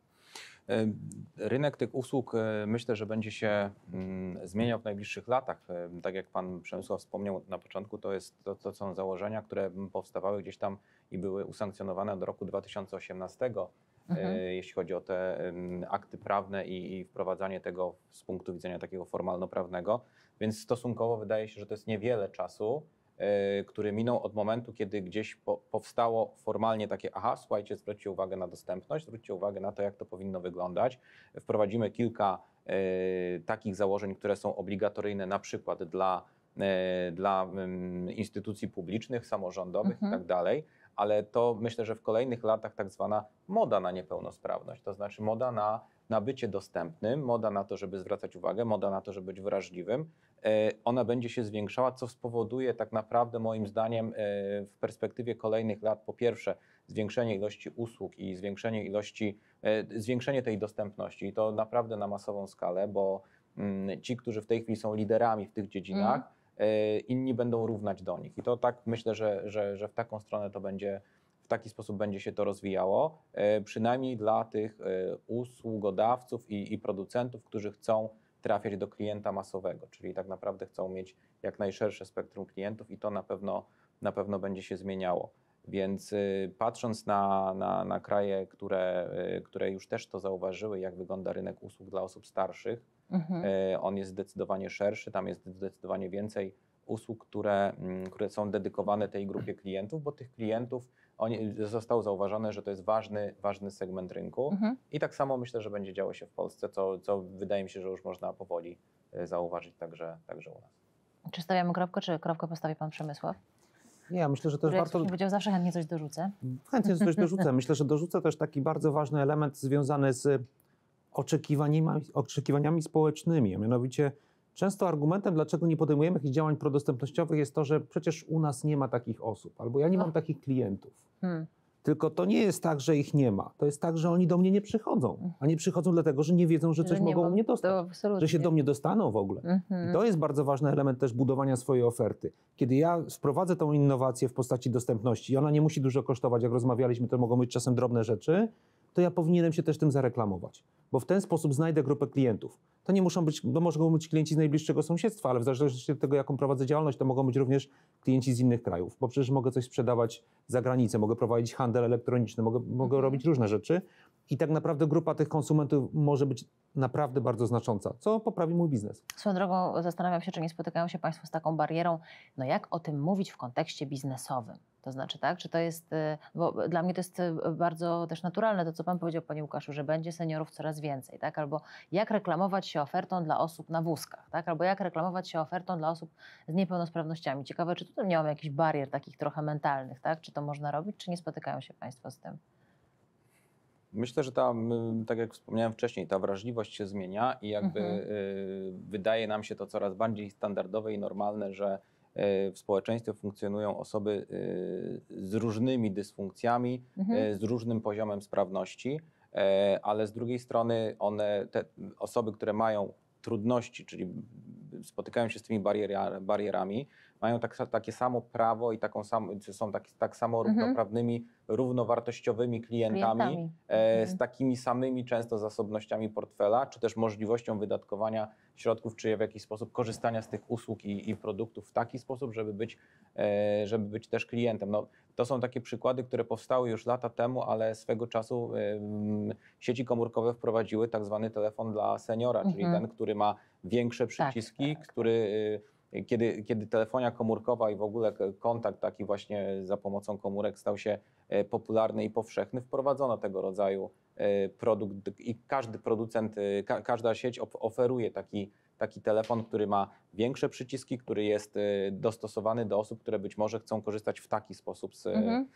Rynek tych usług e, myślę, że będzie się mm, zmieniał w najbliższych latach. Tak jak pan Przemysław wspomniał na początku, to, jest, to, to są założenia, które mm, powstawały gdzieś tam i były usankcjonowane do roku 2018 e, mhm. jeśli chodzi o te akty prawne i, i, wprowadzanie tego z punktu widzenia takiego formalno-prawnego. Więc stosunkowo wydaje się, że to jest niewiele czasu. E, który minął od momentu, kiedy gdzieś powstało formalnie takie, aha, słuchajcie, zwróćcie uwagę na dostępność, zwróćcie uwagę na to, jak to powinno wyglądać. Wprowadzimy kilka e, takich założeń, które są obligatoryjne na przykład dla, e, dla mm, instytucji publicznych, samorządowych tak mhm. itd. Tak ale to myślę, że w kolejnych latach tak zwana moda na niepełnosprawność, to znaczy moda na, na bycie dostępnym, moda na to, żeby zwracać uwagę, moda na to, żeby być wrażliwym, E, ona będzie się zwiększała, co spowoduje tak naprawdę moim zdaniem e, w perspektywie kolejnych lat po pierwsze zwiększenie ilości usług i zwiększenie ilości, e, zwiększenie tej dostępności i to naprawdę na masową skalę, bo mm, ci, którzy w tej chwili są liderami w tych dziedzinach, mm. inni będą równać do nich i to tak myślę, że, że, że w taką stronę to będzie w taki sposób będzie się to rozwijało, przynajmniej dla tych usługodawców i, i producentów, którzy chcą trafiać do klienta masowego, czyli tak naprawdę chcą mieć jak najszersze spektrum klientów i to na pewno, na pewno będzie się zmieniało. Więc y, patrząc na, na, na kraje, które, y, które już też to zauważyły, jak wygląda rynek usług dla osób starszych, mhm. Y, on jest zdecydowanie szerszy, tam jest zdecydowanie więcej usług, które, mm, które są dedykowane tej grupie (clears throat) klientów, bo tych klientów oni, zostało zauważone, że to jest ważny, ważny segment rynku mhm. i tak samo myślę, że będzie działo się w Polsce, co, co wydaje mi się, że już można powoli e, zauważyć także, także u nas. Czy stawiamy kropkę, czy kropkę postawi pan Przemysław? Nie, ja myślę, że też warto. powiedział, zawsze chętnie coś dorzucę. Chętnie coś (laughs) dorzucę. Myślę, że dorzucę też taki bardzo ważny element związany z oczekiwaniami, oczekiwaniami społecznymi, a mianowicie Często argumentem, dlaczego nie podejmujemy jakichś działań prodostępnościowych, jest to, że przecież u nas nie ma takich osób, albo ja nie mam takich klientów. Hmm. Tylko to nie jest tak, że ich nie ma. To jest tak, że oni do mnie nie przychodzą. A nie przychodzą dlatego, że nie wiedzą, że coś mogą u mnie dostać. Że się do mnie dostaną w ogóle. Mhm. I to jest bardzo ważny element też budowania swojej oferty. Kiedy ja wprowadzę tą innowację w postaci dostępności i ona nie musi dużo kosztować, jak rozmawialiśmy, to mogą być czasem drobne rzeczy, to ja powinienem się też tym zareklamować, bo w ten sposób znajdę grupę klientów. To nie muszą być, bo mogą być klienci z najbliższego sąsiedztwa, ale w zależności od tego, jaką prowadzę działalność, to mogą być również klienci z innych krajów, bo przecież mogę coś sprzedawać za granicę, mogę prowadzić handel elektroniczny, mogę, mogę mhm. robić różne rzeczy i tak naprawdę grupa tych konsumentów może być naprawdę bardzo znacząca, co poprawi mój biznes. Swoją drogą zastanawiam się, czy nie spotykają się Państwo z taką barierą, no jak o tym mówić w kontekście biznesowym? To znaczy, tak, czy to jest, y, bo dla mnie to jest y, bardzo też naturalne to, co Pan powiedział, Panie Łukaszu, że będzie seniorów coraz więcej, tak, albo jak reklamować się ofertą dla osób na wózkach, tak, albo jak reklamować się ofertą dla osób z niepełnosprawnościami. Ciekawe, czy tutaj nie mamy jakichś barier takich trochę mentalnych, tak, czy to można robić, czy nie spotykają się Państwo z tym? Myślę, że ta, tak jak wspomniałem wcześniej, ta wrażliwość się zmienia i jakby mhm. Y, wydaje nam się to coraz bardziej standardowe i normalne, że E, w społeczeństwie funkcjonują osoby e, z różnymi dysfunkcjami, mhm. E, z różnym poziomem sprawności, ale z drugiej strony one, te osoby, które mają trudności, czyli spotykają się z tymi barierami, mają tak, takie samo prawo i taką sam, są tak, tak samo mhm. równoprawnymi, równowartościowymi klientami, klientami. E, mhm. z takimi samymi często zasobnościami portfela, czy też możliwością wydatkowania środków, czy w jakiś sposób korzystania z tych usług i, i produktów w taki sposób, żeby być, e, żeby być też klientem. No, to są takie przykłady, które powstały już lata temu, ale swego czasu y, sieci komórkowe wprowadziły tak zwany telefon dla seniora, mhm. czyli ten, który ma większe tak, przyciski, tak, tak. który y, kiedy, kiedy telefonia komórkowa i w ogóle kontakt taki właśnie za pomocą komórek stał się E, popularny i powszechny, wprowadzono tego rodzaju e, produkt i każdy producent, e, każda sieć oferuje taki, taki telefon, który ma większe przyciski, który jest dostosowany do osób, które być może chcą korzystać w taki sposób z, mhm.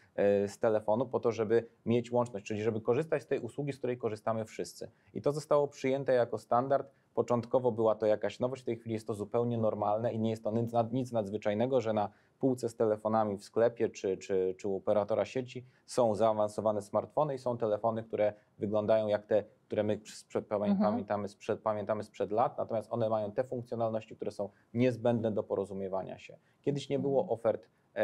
z telefonu, po to, żeby mieć łączność, czyli żeby korzystać z tej usługi, z której korzystamy wszyscy. I to zostało przyjęte jako standard. Początkowo była to jakaś nowość, w tej chwili jest to zupełnie normalne i nie jest to nic, nic nadzwyczajnego, że na półce z telefonami w sklepie czy, czy, czy u operatora sieci są zaawansowane smartfony i są telefony, które wyglądają jak te, które my sprzed, mhm. pamiętamy, sprzed, pamiętamy sprzed lat, natomiast one mają te funkcjonalności, które są niezbędne do porozumiewania się. Kiedyś nie było mhm. ofert e,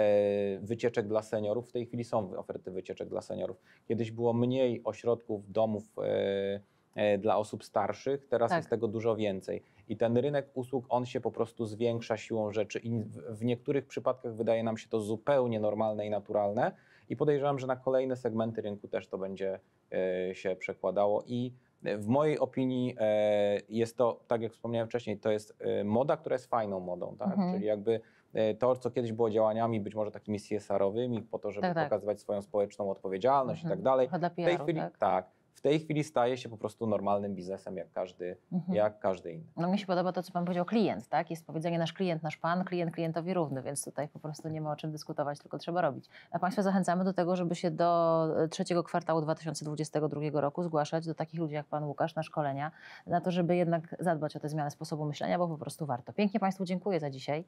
wycieczek dla seniorów. W tej chwili są oferty wycieczek dla seniorów. Kiedyś było mniej ośrodków, domów e, E, dla osób starszych, teraz tak. jest tego dużo więcej. I ten rynek usług, on się po prostu zwiększa siłą rzeczy i w niektórych przypadkach wydaje nam się to zupełnie normalne i naturalne i podejrzewam, że na kolejne segmenty rynku też to będzie e, się przekładało i e, w mojej opinii jest to, tak jak wspomniałem wcześniej, to jest moda, która jest fajną modą, tak? Mhm. Czyli jakby to, co kiedyś było działaniami być może takimi CSR-owymi po to, żeby tak, tak. pokazywać swoją społeczną odpowiedzialność mhm. i tak dalej. Dla PR-u, w tej chwili tak. tak w tej chwili staje się po prostu normalnym biznesem, jak każdy, mhm. jak każdy inny. No mi się podoba to, co Pan powiedział, klient, tak? Jest powiedzenie nasz klient, nasz Pan, klient klientowi równy, więc tutaj po prostu nie ma o czym dyskutować, tylko trzeba robić. A Państwa zachęcamy do tego, żeby się do e, trzeciego kwartału 2022 roku zgłaszać do takich ludzi jak Pan Łukasz na szkolenia, na to, żeby jednak zadbać o te zmiany sposobu myślenia, bo po prostu warto. Pięknie Państwu dziękuję za dzisiaj,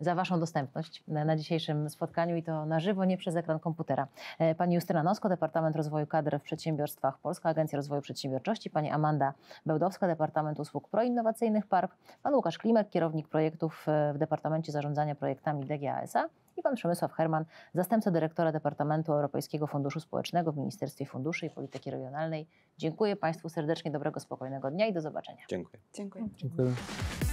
za Waszą dostępność na dzisiejszym spotkaniu i to na żywo, nie przez ekran komputera. E, pani Justyna Nosko, Departament Rozwoju Kadr w Przedsiębiorstwach Polska, Agencja Rozwoju Przedsiębiorczości, pani Amanda Bełdowska, Departament Usług Proinnowacyjnych PARP, pan Łukasz Klimek, kierownik projektów e, w Departamencie Zarządzania Projektami DGASA i pan Przemysław Herman, zastępca dyrektora Departamentu Europejskiego Funduszu Społecznego w Ministerstwie Funduszy i Polityki Regionalnej. Dziękuję Państwu serdecznie, dobrego, spokojnego dnia i do zobaczenia. Dziękuję. Dziękuję. Dziękuję.